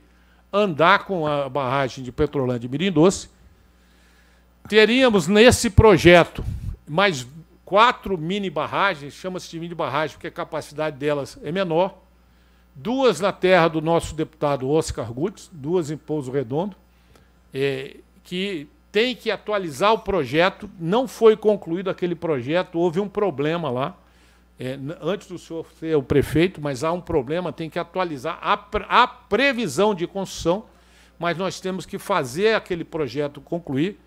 andar com a barragem de Petrolândia e Mirim Doce. Teríamos nesse projeto mais quatro mini barragens, chama-se de mini barragem porque a capacidade delas é menor. Duas na terra do nosso deputado Oscar Gutz, duas em Pouso Redondo, é, que tem que atualizar o projeto. Não foi concluído aquele projeto, houve um problema lá é, antes do senhor ser o prefeito, mas há um problema, tem que atualizar a, a previsão de construção, mas nós temos que fazer aquele projeto concluir.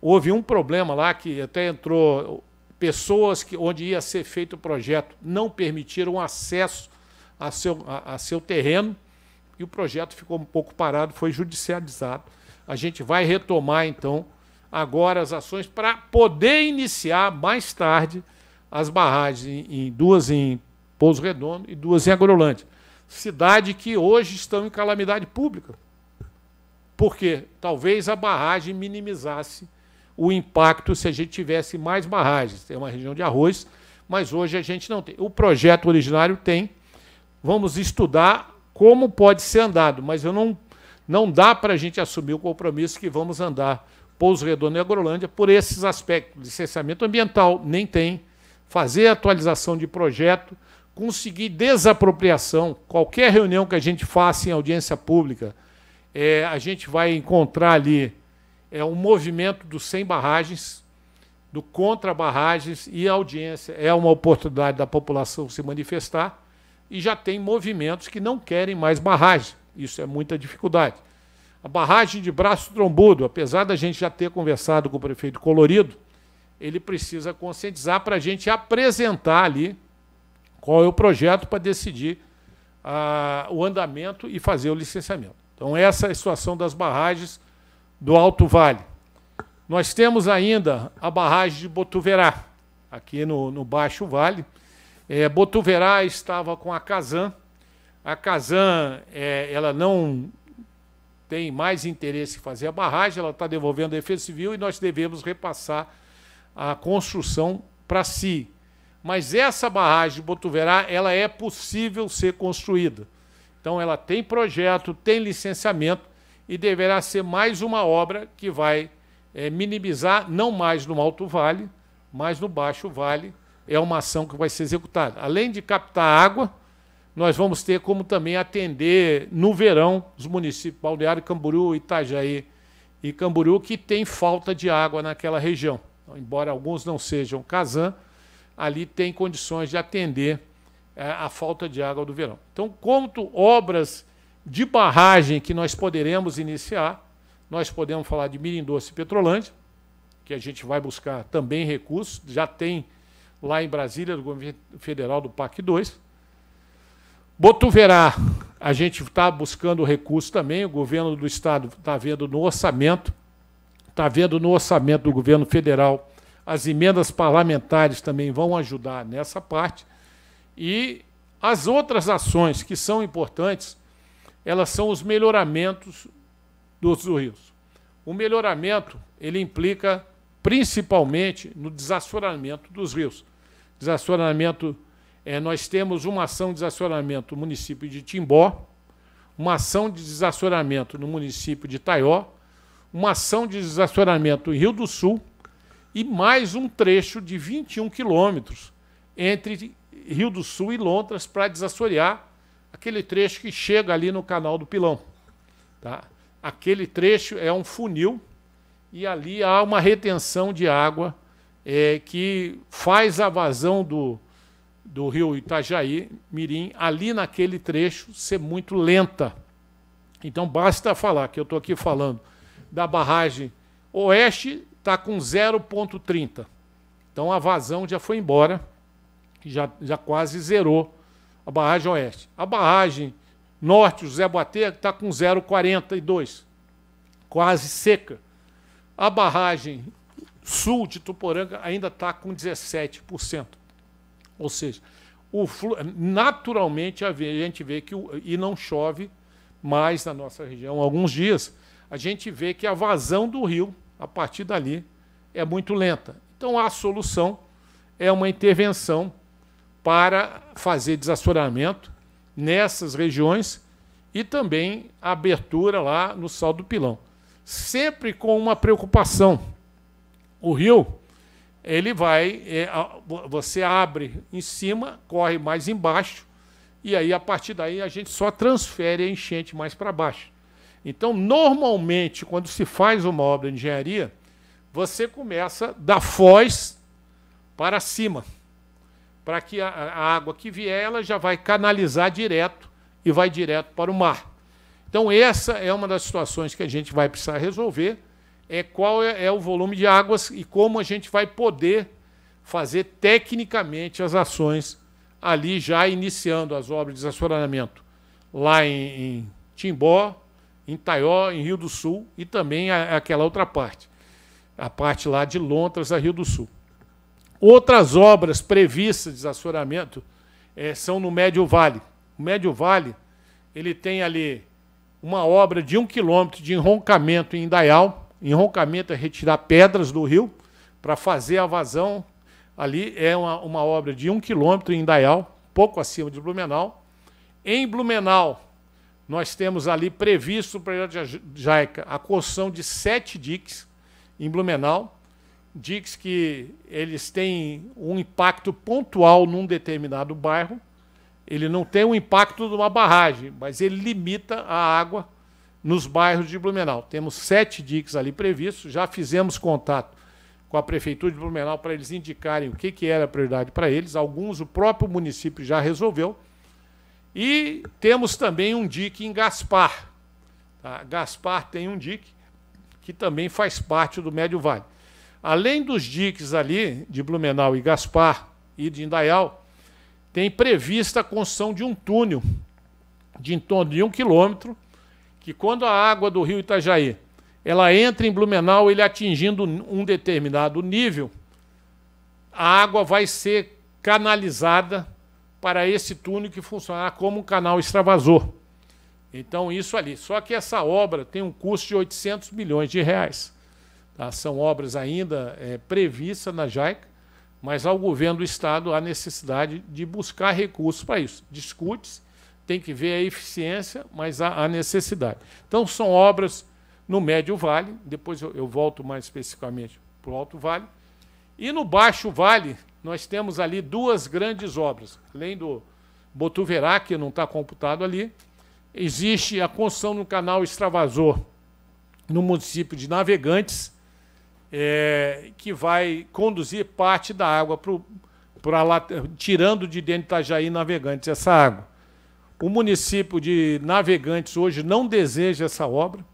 Houve um problema lá que até entrou pessoas que, onde ia ser feito o projeto não permitiram acesso a seu, a, a seu terreno e o projeto ficou um pouco parado, foi judicializado. A gente vai retomar, então, agora as ações para poder iniciar mais tarde as barragens, em, duas em Pouso Redondo e duas em Agrolândia. Cidade que hoje estão em calamidade pública. Porque talvez a barragem minimizasse o impacto se a gente tivesse mais barragens. Tem é uma região de arroz, mas hoje a gente não tem. O projeto originário tem. Vamos estudar como pode ser andado, mas eu não, não dá para a gente assumir o compromisso que vamos andar Pouso Redondo e Agrolândia por esses aspectos. Licenciamento ambiental nem tem fazer atualização de projeto, conseguir desapropriação. Qualquer reunião que a gente faça em audiência pública, é, a gente vai encontrar ali é, um movimento do sem barragens, do contra barragens e a audiência é uma oportunidade da população se manifestar e já tem movimentos que não querem mais barragem. Isso é muita dificuldade. A barragem de Braço Trombudo, apesar da gente já ter conversado com o prefeito Colorido, ele precisa conscientizar para a gente apresentar ali qual é o projeto para decidir ah, o andamento e fazer o licenciamento. Então, essa é a situação das barragens do Alto Vale. Nós temos ainda a barragem de Botuverá, aqui no, no Baixo Vale. É, Botuverá estava com a Casan. A Casan é, ela não tem mais interesse em fazer a barragem, ela está devolvendo a Defesa Civil e nós devemos repassar a construção para si. Mas essa barragem de Botuverá, ela é possível ser construída. Então ela tem projeto, tem licenciamento e deverá ser mais uma obra que vai é, minimizar, não mais no Alto Vale, mas no Baixo Vale, é uma ação que vai ser executada. Além de captar água, nós vamos ter como também atender no verão os municípios Baldeário, Camburu, Itajaí e Camburu, que tem falta de água naquela região. Então, embora alguns não sejam Kazan, ali tem condições de atender é, a falta de água do verão. Então, quanto obras de barragem que nós poderemos iniciar, nós podemos falar de Doce e Petrolândia, que a gente vai buscar também recursos, já tem lá em Brasília, do governo federal do PAC 2. Botuverá, a gente está buscando recursos também, o governo do estado está vendo no orçamento está vendo no orçamento do governo federal. As emendas parlamentares também vão ajudar nessa parte. E as outras ações que são importantes, elas são os melhoramentos dos rios. O melhoramento, ele implica principalmente no desassoramento dos rios. Desassoramento, é, nós temos uma ação de desassoramento no município de Timbó, uma ação de desassoramento no município de Taió, uma ação de desacionamento em Rio do Sul e mais um trecho de 21 quilômetros entre Rio do Sul e Londres para desassorear aquele trecho que chega ali no canal do Pilão. Tá? Aquele trecho é um funil e ali há uma retenção de água é, que faz a vazão do, do rio Itajaí, Mirim, ali naquele trecho ser muito lenta. Então basta falar que eu estou aqui falando da barragem oeste está com 0,30. Então a vazão já foi embora, já, já quase zerou a barragem oeste. A barragem norte, José Boateiro, está com 0,42, quase seca. A barragem sul de Tuporanga ainda está com 17%. Ou seja, o naturalmente a gente vê que o, e não chove mais na nossa região há alguns dias, a gente vê que a vazão do rio, a partir dali, é muito lenta. Então, a solução é uma intervenção para fazer desassoramento nessas regiões e também a abertura lá no sal do pilão. Sempre com uma preocupação. O rio, ele vai, é, você abre em cima, corre mais embaixo, e aí a partir daí a gente só transfere a enchente mais para baixo. Então, normalmente, quando se faz uma obra de engenharia, você começa da foz para cima, para que a, a água que vier ela já vai canalizar direto e vai direto para o mar. Então, essa é uma das situações que a gente vai precisar resolver, é qual é, é o volume de águas e como a gente vai poder fazer tecnicamente as ações ali já iniciando as obras de desassoramento lá em, em Timbó, em Taió, em Rio do Sul, e também a, aquela outra parte, a parte lá de Lontras a Rio do Sul. Outras obras previstas de assoramento é, eh, são no Médio Vale. O Médio Vale ele tem ali uma obra de um quilômetro de enroncamento em Indaial. Enroncamento é retirar pedras do rio para fazer a vazão. Ali é uma, uma obra de um quilômetro em Indaial, pouco acima de Blumenau. Em Blumenau, nós temos ali previsto para a Jaica a construção de sete diques em Blumenau, diques que eles têm um impacto pontual num determinado bairro, ele não tem o impacto de uma barragem, mas ele limita a água nos bairros de Blumenau. Temos sete diques ali previstos, já fizemos contato com a Prefeitura de Blumenau para eles indicarem o que, que era a prioridade para eles. Alguns o próprio município já resolveu. E temos também um dique em Gaspar. Tá? Gaspar tem um dique que também faz parte do Médio Vale. Além dos diques ali, de Blumenau e Gaspar e de Indaial, tem prevista a construção de um túnel de em torno de um quilômetro, que quando a água do rio Itajaí ela entra em Blumenau, ele atingindo um determinado nível, a água vai ser canalizada para esse túnel que funcionar como um canal extravasor. Então, isso ali. Só que essa obra tem um custo de 800 milhões de reais. Tá? São obras ainda é, previstas na Jaic, mas ao governo do Estado há necessidade de buscar recursos para isso. Discute-se, tem que ver a eficiência, mas há a necessidade. Então, são obras no Médio Vale, depois eu, eu volto mais especificamente para o Alto Vale, e no Baixo Vale nós temos ali duas grandes obras. Além do Botuverá, que não está computado ali, existe a construção do canal extravasor no município de Navegantes, é, que vai conduzir parte da água para lá, tirando de dentro de Itajaí Navegantes essa água. O município de Navegantes hoje não deseja essa obra,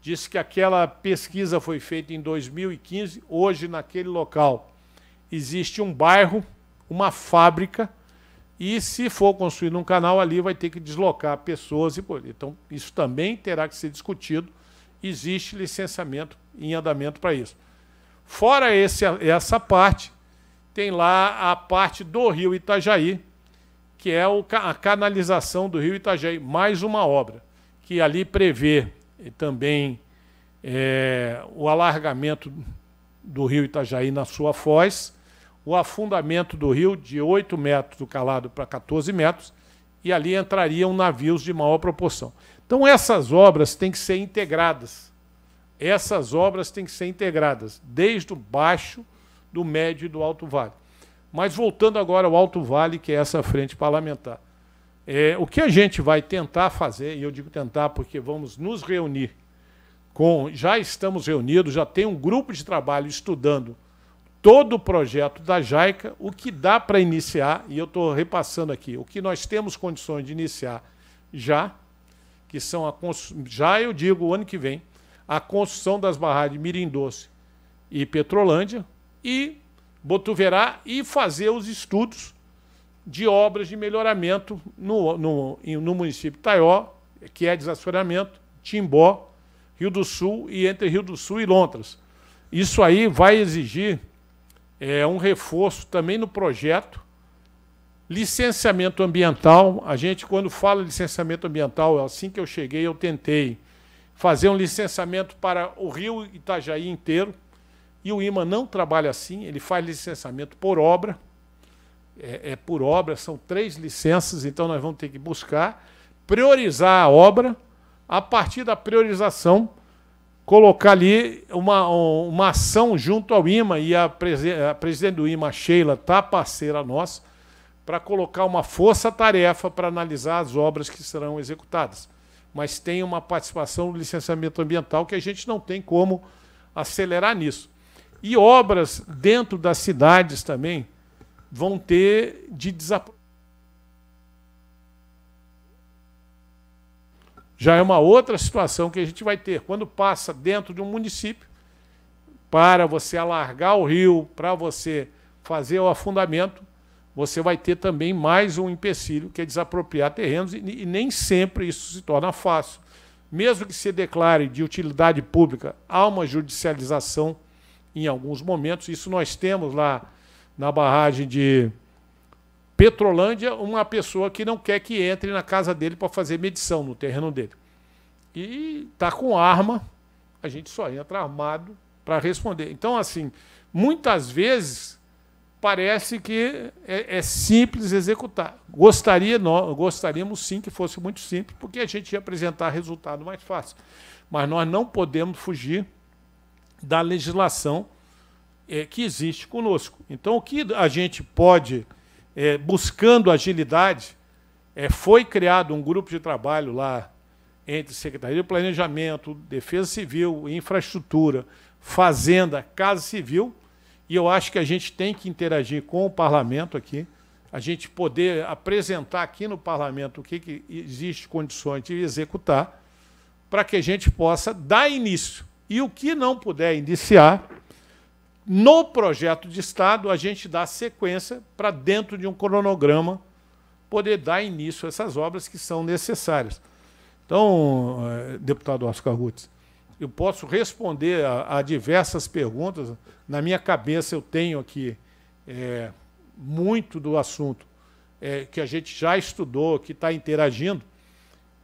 disse que aquela pesquisa foi feita em 2015, hoje naquele local existe um bairro, uma fábrica, e se for construído um canal ali, vai ter que deslocar pessoas. E, então, isso também terá que ser discutido. Existe licenciamento em andamento para isso. Fora esse, essa parte, tem lá a parte do rio Itajaí, que é a canalização do rio Itajaí, mais uma obra, que ali prevê também é, o alargamento do rio Itajaí na sua foz, o afundamento do rio de 8 metros do calado para 14 metros, e ali entrariam navios de maior proporção. Então essas obras têm que ser integradas. Essas obras têm que ser integradas, desde o baixo, do médio e do alto vale. Mas voltando agora ao alto vale, que é essa frente parlamentar. É, o que a gente vai tentar fazer, e eu digo tentar porque vamos nos reunir com já estamos reunidos, já tem um grupo de trabalho estudando todo o projeto da JAICA, o que dá para iniciar, e eu estou repassando aqui, o que nós temos condições de iniciar já, que são a já eu digo o ano que vem, a construção das barragens Mirim Doce e Petrolândia e Botuverá e fazer os estudos de obras de melhoramento no, no, no município Taió, que é desassoreamento, Timbó, Rio do Sul e entre Rio do Sul e Londres. Isso aí vai exigir é, um reforço também no projeto, licenciamento ambiental. A gente, quando fala licenciamento ambiental, assim que eu cheguei, eu tentei fazer um licenciamento para o Rio Itajaí inteiro, e o IMA não trabalha assim, ele faz licenciamento por obra, é, é por obra, são três licenças, então nós vamos ter que buscar, priorizar a obra, a partir da priorização, colocar ali uma, uma ação junto ao IMA, e a, presi a presidente do IMA, Sheila, está parceira nossa, para colocar uma força-tarefa para analisar as obras que serão executadas. Mas tem uma participação no licenciamento ambiental que a gente não tem como acelerar nisso. E obras dentro das cidades também vão ter de desaparecer. já é uma outra situação que a gente vai ter. Quando passa dentro de um município, para você alargar o rio, para você fazer o afundamento, você vai ter também mais um empecilho, que é desapropriar terrenos, e nem sempre isso se torna fácil. Mesmo que se declare de utilidade pública, há uma judicialização em alguns momentos. Isso nós temos lá na barragem de Petrolândia, uma pessoa que não quer que entre na casa dele para fazer medição no terreno dele. E está com arma, a gente só entra armado para responder. Então, assim, muitas vezes parece que é, é simples executar. Gostaria, nós, gostaríamos sim que fosse muito simples, porque a gente ia apresentar resultado mais fácil. Mas nós não podemos fugir da legislação é, que existe conosco. Então, o que a gente pode é, buscando agilidade, é, foi criado um grupo de trabalho lá entre Secretaria de Planejamento, Defesa Civil, Infraestrutura, Fazenda, Casa Civil, e eu acho que a gente tem que interagir com o parlamento aqui, a gente poder apresentar aqui no parlamento o que, que existe condições de executar, para que a gente possa dar início. E o que não puder iniciar, no projeto de Estado, a gente dá sequência para, dentro de um cronograma, poder dar início a essas obras que são necessárias. Então, eh, deputado Oscar Rutz, eu posso responder a, a, diversas perguntas. Na minha cabeça, eu tenho aqui é, muito do assunto é, que a gente já estudou, que está interagindo,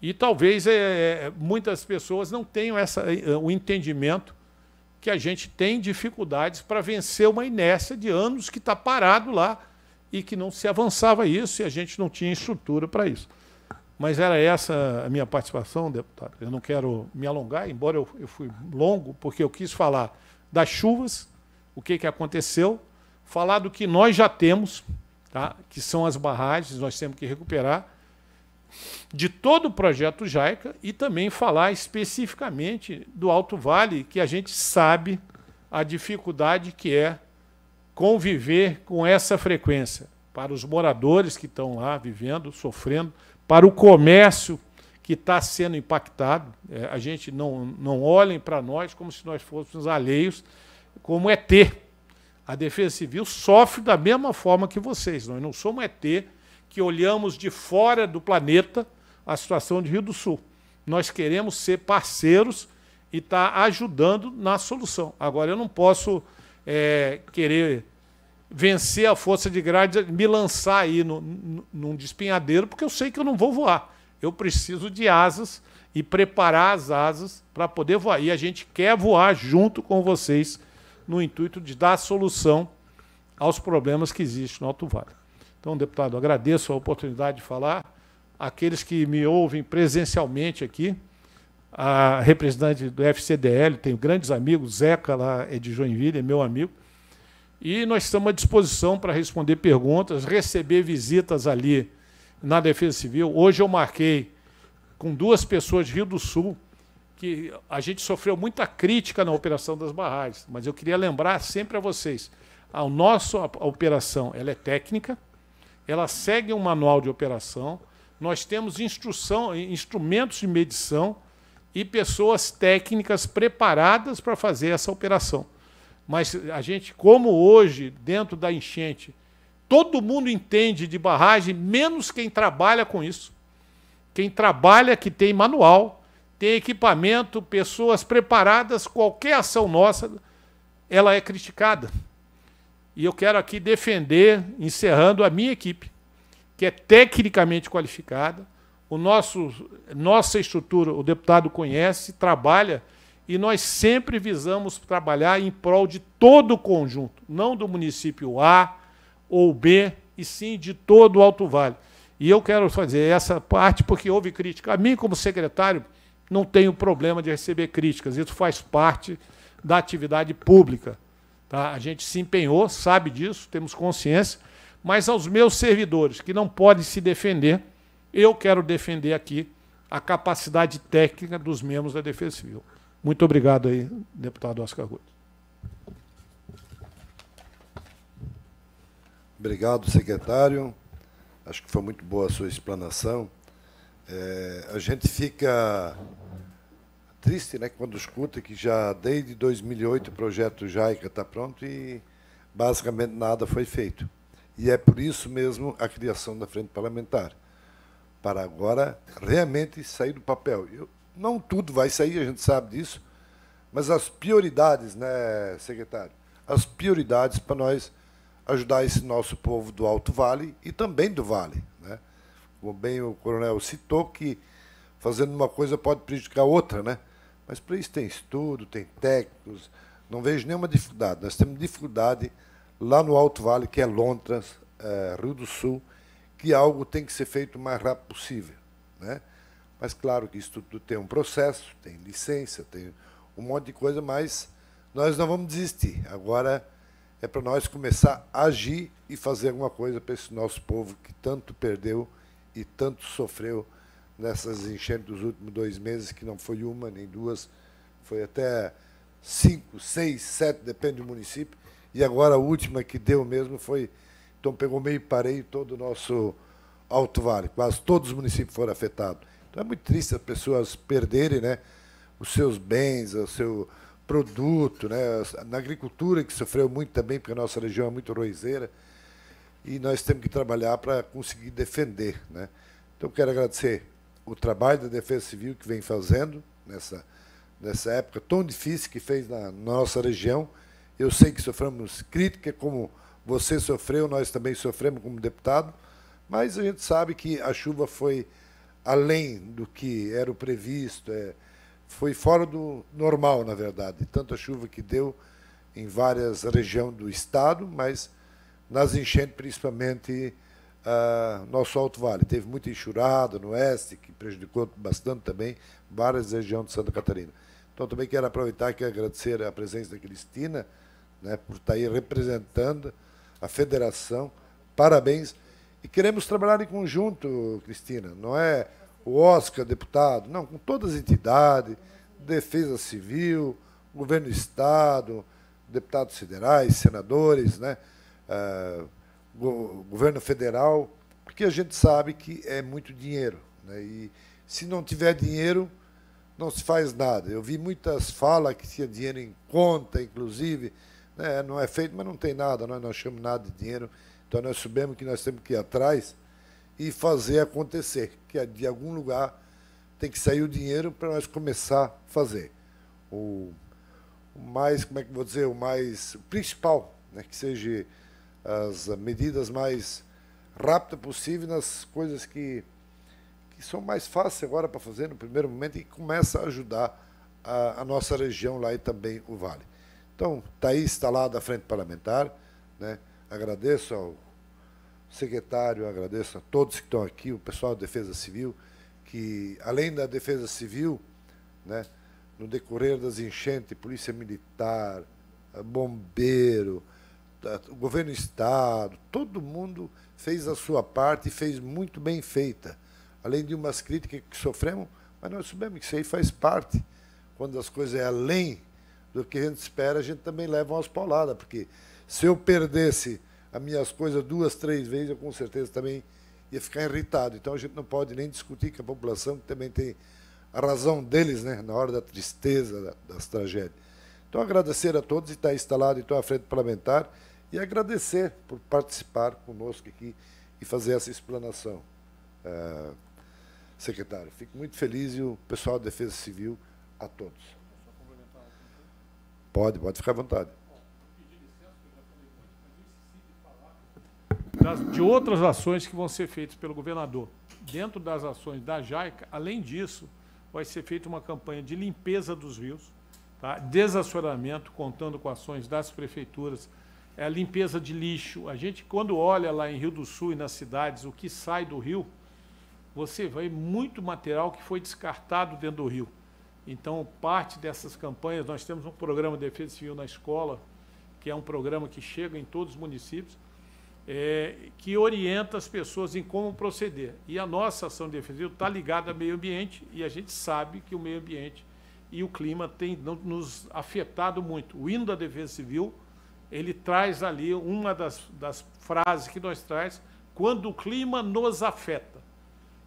e talvez é, muitas pessoas não tenham essa, o entendimento que a gente tem dificuldades para vencer uma inércia de anos que está parado lá e que não se avançava isso e a gente não tinha estrutura para isso. Mas era essa a minha participação, deputado. Eu não quero me alongar, embora eu, eu fui longo, porque eu quis falar das chuvas, o que, que aconteceu, falar do que nós já temos, tá? que são as barragens, nós temos que recuperar de todo o projeto Jaica e também falar especificamente do Alto Vale, que a gente sabe a dificuldade que é conviver com essa frequência para os moradores que estão lá vivendo, sofrendo, para o comércio que está sendo impactado. É, a gente não, não olhem para nós como se nós fôssemos alheios, como é ET. A Defesa Civil sofre da mesma forma que vocês. Nós não somos é ET que olhamos de fora do planeta a situação de Rio do Sul. Nós queremos ser parceiros e estar tá ajudando na solução. Agora, eu não posso é, querer vencer a força de grade, me lançar aí no, no, num despinhadeiro, porque eu sei que eu não vou voar. Eu preciso de asas e preparar as asas para poder voar. E a gente quer voar junto com vocês no intuito de dar solução aos problemas que existem no Alto Vale. Então, deputado, agradeço a oportunidade de falar. Aqueles que me ouvem presencialmente aqui, a representante do FCDL, tenho grandes amigos, Zeca lá é de Joinville, é meu amigo. E nós estamos à disposição para responder perguntas, receber visitas ali na Defesa Civil. Hoje eu marquei com duas pessoas de Rio do Sul, que a gente sofreu muita crítica na operação das barragens, mas eu queria lembrar sempre a vocês, a nossa operação ela é técnica, ela segue um manual de operação, nós temos instrução, instrumentos de medição e pessoas técnicas preparadas para fazer essa operação. Mas a gente, como hoje, dentro da enchente, todo mundo entende de barragem, menos quem trabalha com isso. Quem trabalha que tem manual, tem equipamento, pessoas preparadas, qualquer ação nossa, ela é criticada. E eu quero aqui defender, encerrando, a minha equipe, que é tecnicamente qualificada. O nosso, nossa estrutura, o deputado conhece, trabalha, e nós sempre visamos trabalhar em prol de todo o conjunto, não do município A ou B, e sim de todo o Alto Vale. E eu quero fazer essa parte porque houve crítica. A mim, como secretário, não tenho problema de receber críticas, isso faz parte da atividade pública. Tá? A gente se empenhou, sabe disso, temos consciência, mas aos meus servidores que não podem se defender, eu quero defender aqui a capacidade técnica dos membros da Defesa Civil. Muito obrigado aí, deputado Oscar Ruto. Obrigado, secretário. Acho que foi muito boa a sua explanação. É, a gente fica triste, né, quando escuta que já desde 2008 o projeto Jaica está pronto e basicamente nada foi feito. E é por isso mesmo a criação da Frente Parlamentar, para agora realmente sair do papel. Eu, não tudo vai sair, a gente sabe disso, mas as prioridades, né, secretário? As prioridades para nós ajudar esse nosso povo do Alto Vale e também do Vale. Né? Como bem o coronel citou, que fazendo uma coisa pode prejudicar outra, né? Mas para isso tem estudo, tem técnicos, não vejo nenhuma dificuldade. Nós temos dificuldade lá no Alto Vale, que é Londres, é, eh, Rio do Sul, que algo tem que ser feito o mais rápido possível. Né? Mas claro que isso tudo tem um processo, tem licença, tem um monte de coisa, mas nós não vamos desistir. Agora é para nós começar a agir e fazer alguma coisa para esse nosso povo que tanto perdeu e tanto sofreu nessas enchentes dos últimos dois meses, que não foi uma nem duas, foi até cinco, seis, sete, depende do município. E agora a última que deu mesmo foi. Então pegou meio parei todo o nosso Alto Vale. Quase todos os municípios foram afetados. Então é muito triste as pessoas perderem né, os seus bens, o seu produto, né, na agricultura que sofreu muito também, porque a nossa região é muito roizeira. E nós temos que trabalhar para conseguir defender. Né? Então quero agradecer o trabalho da Defesa Civil que vem fazendo nessa, nessa época tão difícil que fez na, na nossa região. Eu sei que sofremos crítica, como você sofreu, nós também sofremos como deputado, mas a gente sabe que a chuva foi além do que era o previsto, é, foi fora do normal, na verdade, tanto a chuva que deu em várias regiões do estado, mas nas enchentes principalmente ah, nosso Alto Vale. Teve muita enxurrada no oeste, que prejudicou bastante também várias regiões de Santa Catarina. Então, também quero aproveitar e agradecer a presença da Cristina, né, por estar aí representando a federação. Parabéns. E queremos trabalhar em conjunto, Cristina, não é o Oscar, deputado, não, com todas as entidades, Defesa Civil, Governo do Estado, deputados federais, senadores, né? Uh, governo federal, porque a gente sabe que é muito dinheiro. Né? E se não tiver dinheiro, não se faz nada. Eu vi muitas falas que tinha dinheiro em conta, inclusive, né? não é feito, mas não tem nada, nós não achamos nada de dinheiro. Então nós sabemos que nós temos que ir atrás e fazer acontecer, que é de algum lugar tem que sair o dinheiro para nós começar a fazer. O, mais, como é que vou dizer, o mais o principal, né? que seja as medidas mais rápidas possível nas coisas que, que são mais fáceis agora para fazer no primeiro momento e começa a ajudar a, a nossa região lá e também o Vale. Então, está aí instalada a Frente Parlamentar. Né? Agradeço ao secretário, agradeço a todos que estão aqui, o pessoal da Defesa Civil, que, além da Defesa Civil, né, no decorrer das enchentes, Polícia Militar, bombeiro, o governo do Estado, todo mundo fez a sua parte e fez muito bem feita. Além de umas críticas que sofremos, mas nós sabemos que isso aí faz parte. Quando as coisas é além do que a gente espera, a gente também leva umas pauladas, porque se eu perdesse as minhas coisas duas, três vezes, eu com certeza também ia ficar irritado. Então a gente não pode nem discutir com a população, que também tem a razão deles né, na hora da tristeza, das tragédias. Então agradecer a todos e estar tá instalado então à frente parlamentar e agradecer por participar conosco aqui e fazer essa explanação. Eh, secretário, fico muito feliz e o pessoal da Defesa Civil a todos. Pode, pode ficar à vontade. Das, de outras ações que vão ser feitas pelo governador. Dentro das ações da JAICA, além disso, vai ser feita uma campanha de limpeza dos rios, tá? desassoramento, contando com ações das prefeituras é a limpeza de lixo. A gente, quando olha lá em Rio do Sul e nas cidades, o que sai do rio, você vê muito material que foi descartado dentro do rio. Então, parte dessas campanhas, nós temos um programa de defesa civil na escola, que é um programa que chega em todos os municípios, é, que orienta as pessoas em como proceder. E a nossa ação de defesa civil está ligada ao meio ambiente, e a gente sabe que o meio ambiente e o clima têm nos afetado muito. O hino da defesa civil ele traz ali uma das, das frases que nós traz, quando o clima nos afeta.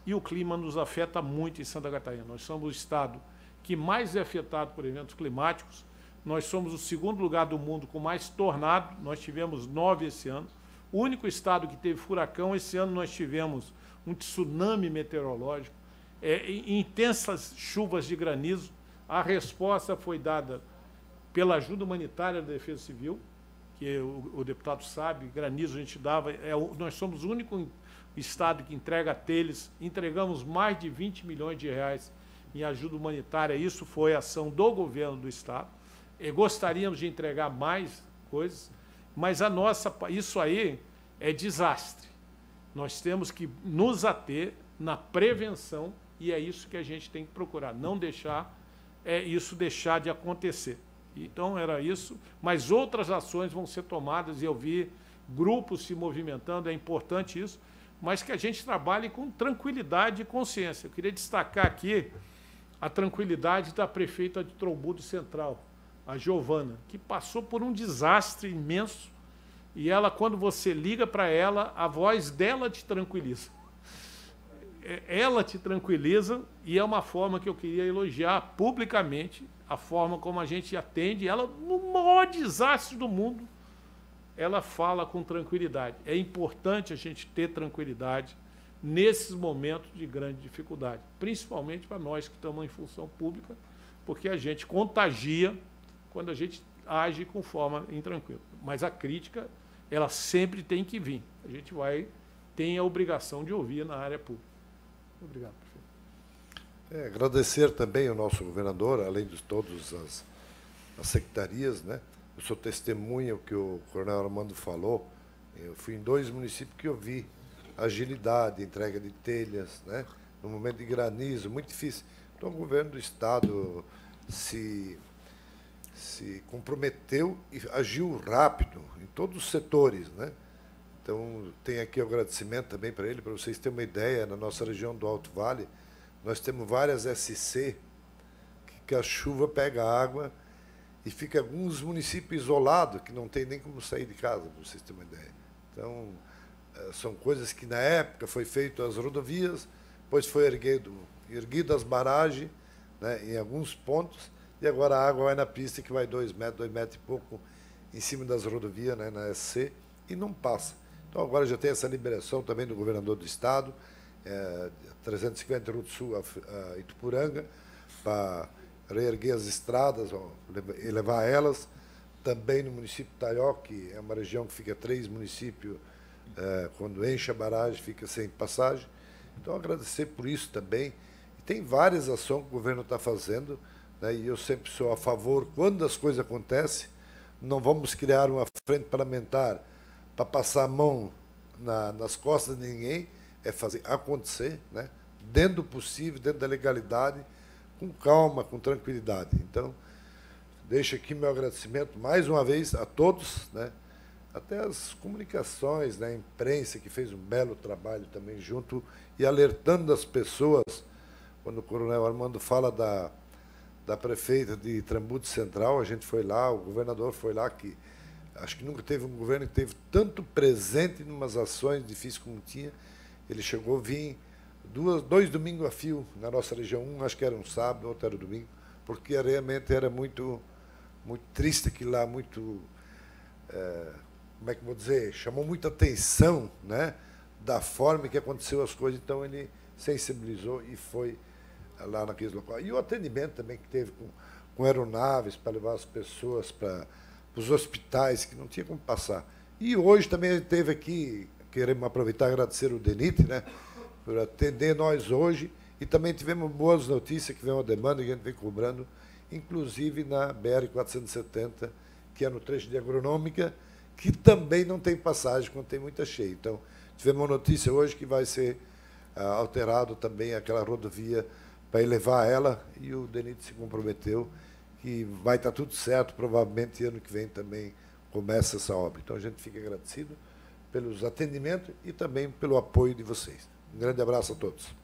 E o clima nos afeta muito em Santa Catarina. Nós somos o estado que mais é afetado por eventos climáticos. Nós somos o segundo lugar do mundo com mais tornado. Nós tivemos nove esse ano. O único estado que teve furacão, esse ano nós tivemos um tsunami meteorológico, é, intensas chuvas de granizo. A resposta foi dada pela ajuda humanitária da Defesa Civil, que o, o deputado sabe, granizo a gente dava, é, nós somos o único estado que entrega telhas, entregamos mais de 20 milhões de reais em ajuda humanitária, isso foi ação do governo do estado. E gostaríamos de entregar mais coisas, mas a nossa isso aí é desastre. Nós temos que nos ater na prevenção e é isso que a gente tem que procurar, não deixar é isso deixar de acontecer. Então era isso, mas outras ações vão ser tomadas e eu vi grupos se movimentando, é importante isso, mas que a gente trabalhe com tranquilidade e consciência. Eu queria destacar aqui a tranquilidade da prefeita de Trombudo Central, a Giovana, que passou por um desastre imenso e ela, quando você liga para ela, a voz dela te tranquiliza. É, ela te tranquiliza e é uma forma que eu queria elogiar publicamente a forma como a gente atende. Ela, no maior desastre do mundo, ela fala com tranquilidade. É importante a gente ter tranquilidade nesses momentos de grande dificuldade, principalmente para nós que estamos em função pública, porque a gente contagia quando a gente age com forma intranquila. Mas a crítica, ela sempre tem que vir. A gente vai tem a obrigação de ouvir na área pública. Obrigado. É, agradecer também ao nosso governador, além de todas as, as secretarias, né? Eu sou testemunha o que o coronel Armando falou. Eu fui em dois municípios que eu vi agilidade, entrega de telhas, né? No momento de granizo, muito difícil. Então, o governo do estado se se comprometeu e agiu rápido em todos os setores, né? Então, tem aqui o agradecimento também para ele, para vocês terem uma ideia, na nossa região do Alto Vale, nós temos várias SC que a chuva pega água e fica alguns municípios isolados que não tem nem como sair de casa, para vocês terem uma ideia. Então, eh, são coisas que na época foi feito as rodovias, depois foi erguido, erguido as barragens né, em alguns pontos, e agora a água vai na pista que vai dois metros, dois metros e pouco em cima das rodovias, né, na SC, e não passa. Então agora já tem essa liberação também do governador do estado, é, 350 Ruto Sul a, a Itupuranga, para reerguer as estradas e levar elas. Também no município de Taió, que é uma região que fica três municípios, é, quando enche a barragem, fica sem passagem. Então, agradecer por isso também. E tem várias ações que o governo está fazendo, né, e eu sempre sou a favor, quando as coisas acontecem, não vamos criar uma frente parlamentar para passar a mão na, nas costas de ninguém, é fazer acontecer, né? dentro do possível, dentro da legalidade, com calma, com tranquilidade. Então, deixo aqui meu agradecimento mais uma vez a todos, né? até as comunicações, né? a imprensa que fez um belo trabalho também junto e alertando as pessoas. Quando o coronel Armando fala da, da prefeita de Trambuto Central, a gente foi lá, o governador foi lá, que acho que nunca teve um governo que teve tanto presente em umas ações difíceis como tinha, ele chegou a vir duas, dois domingos a fio na nossa região, um acho que era um sábado, outro era um domingo, porque realmente era muito, muito triste que lá, muito. É, como é que vou dizer? Chamou muita atenção né, da forma que aconteceu as coisas, então ele sensibilizou e foi eh, lá naqueles local. E o atendimento também que teve com, com aeronaves para levar as pessoas para os hospitais que não tinha como passar. E hoje também teve aqui queremos aproveitar e agradecer o DENIT, né, por atender nós hoje. E também tivemos boas notícias, que vem uma demanda que a gente vem cobrando, inclusive na BR-470, que é no trecho de agronômica, que também não tem passagem quando tem muita cheia. Então, tivemos uma notícia hoje que vai ser ah, alterado também aquela rodovia para elevar ela, e o DENIT se comprometeu que vai estar tudo certo, provavelmente ano que vem também começa essa obra. Então, a gente fica agradecido pelos atendimentos e também pelo apoio de vocês. Um grande abraço a todos.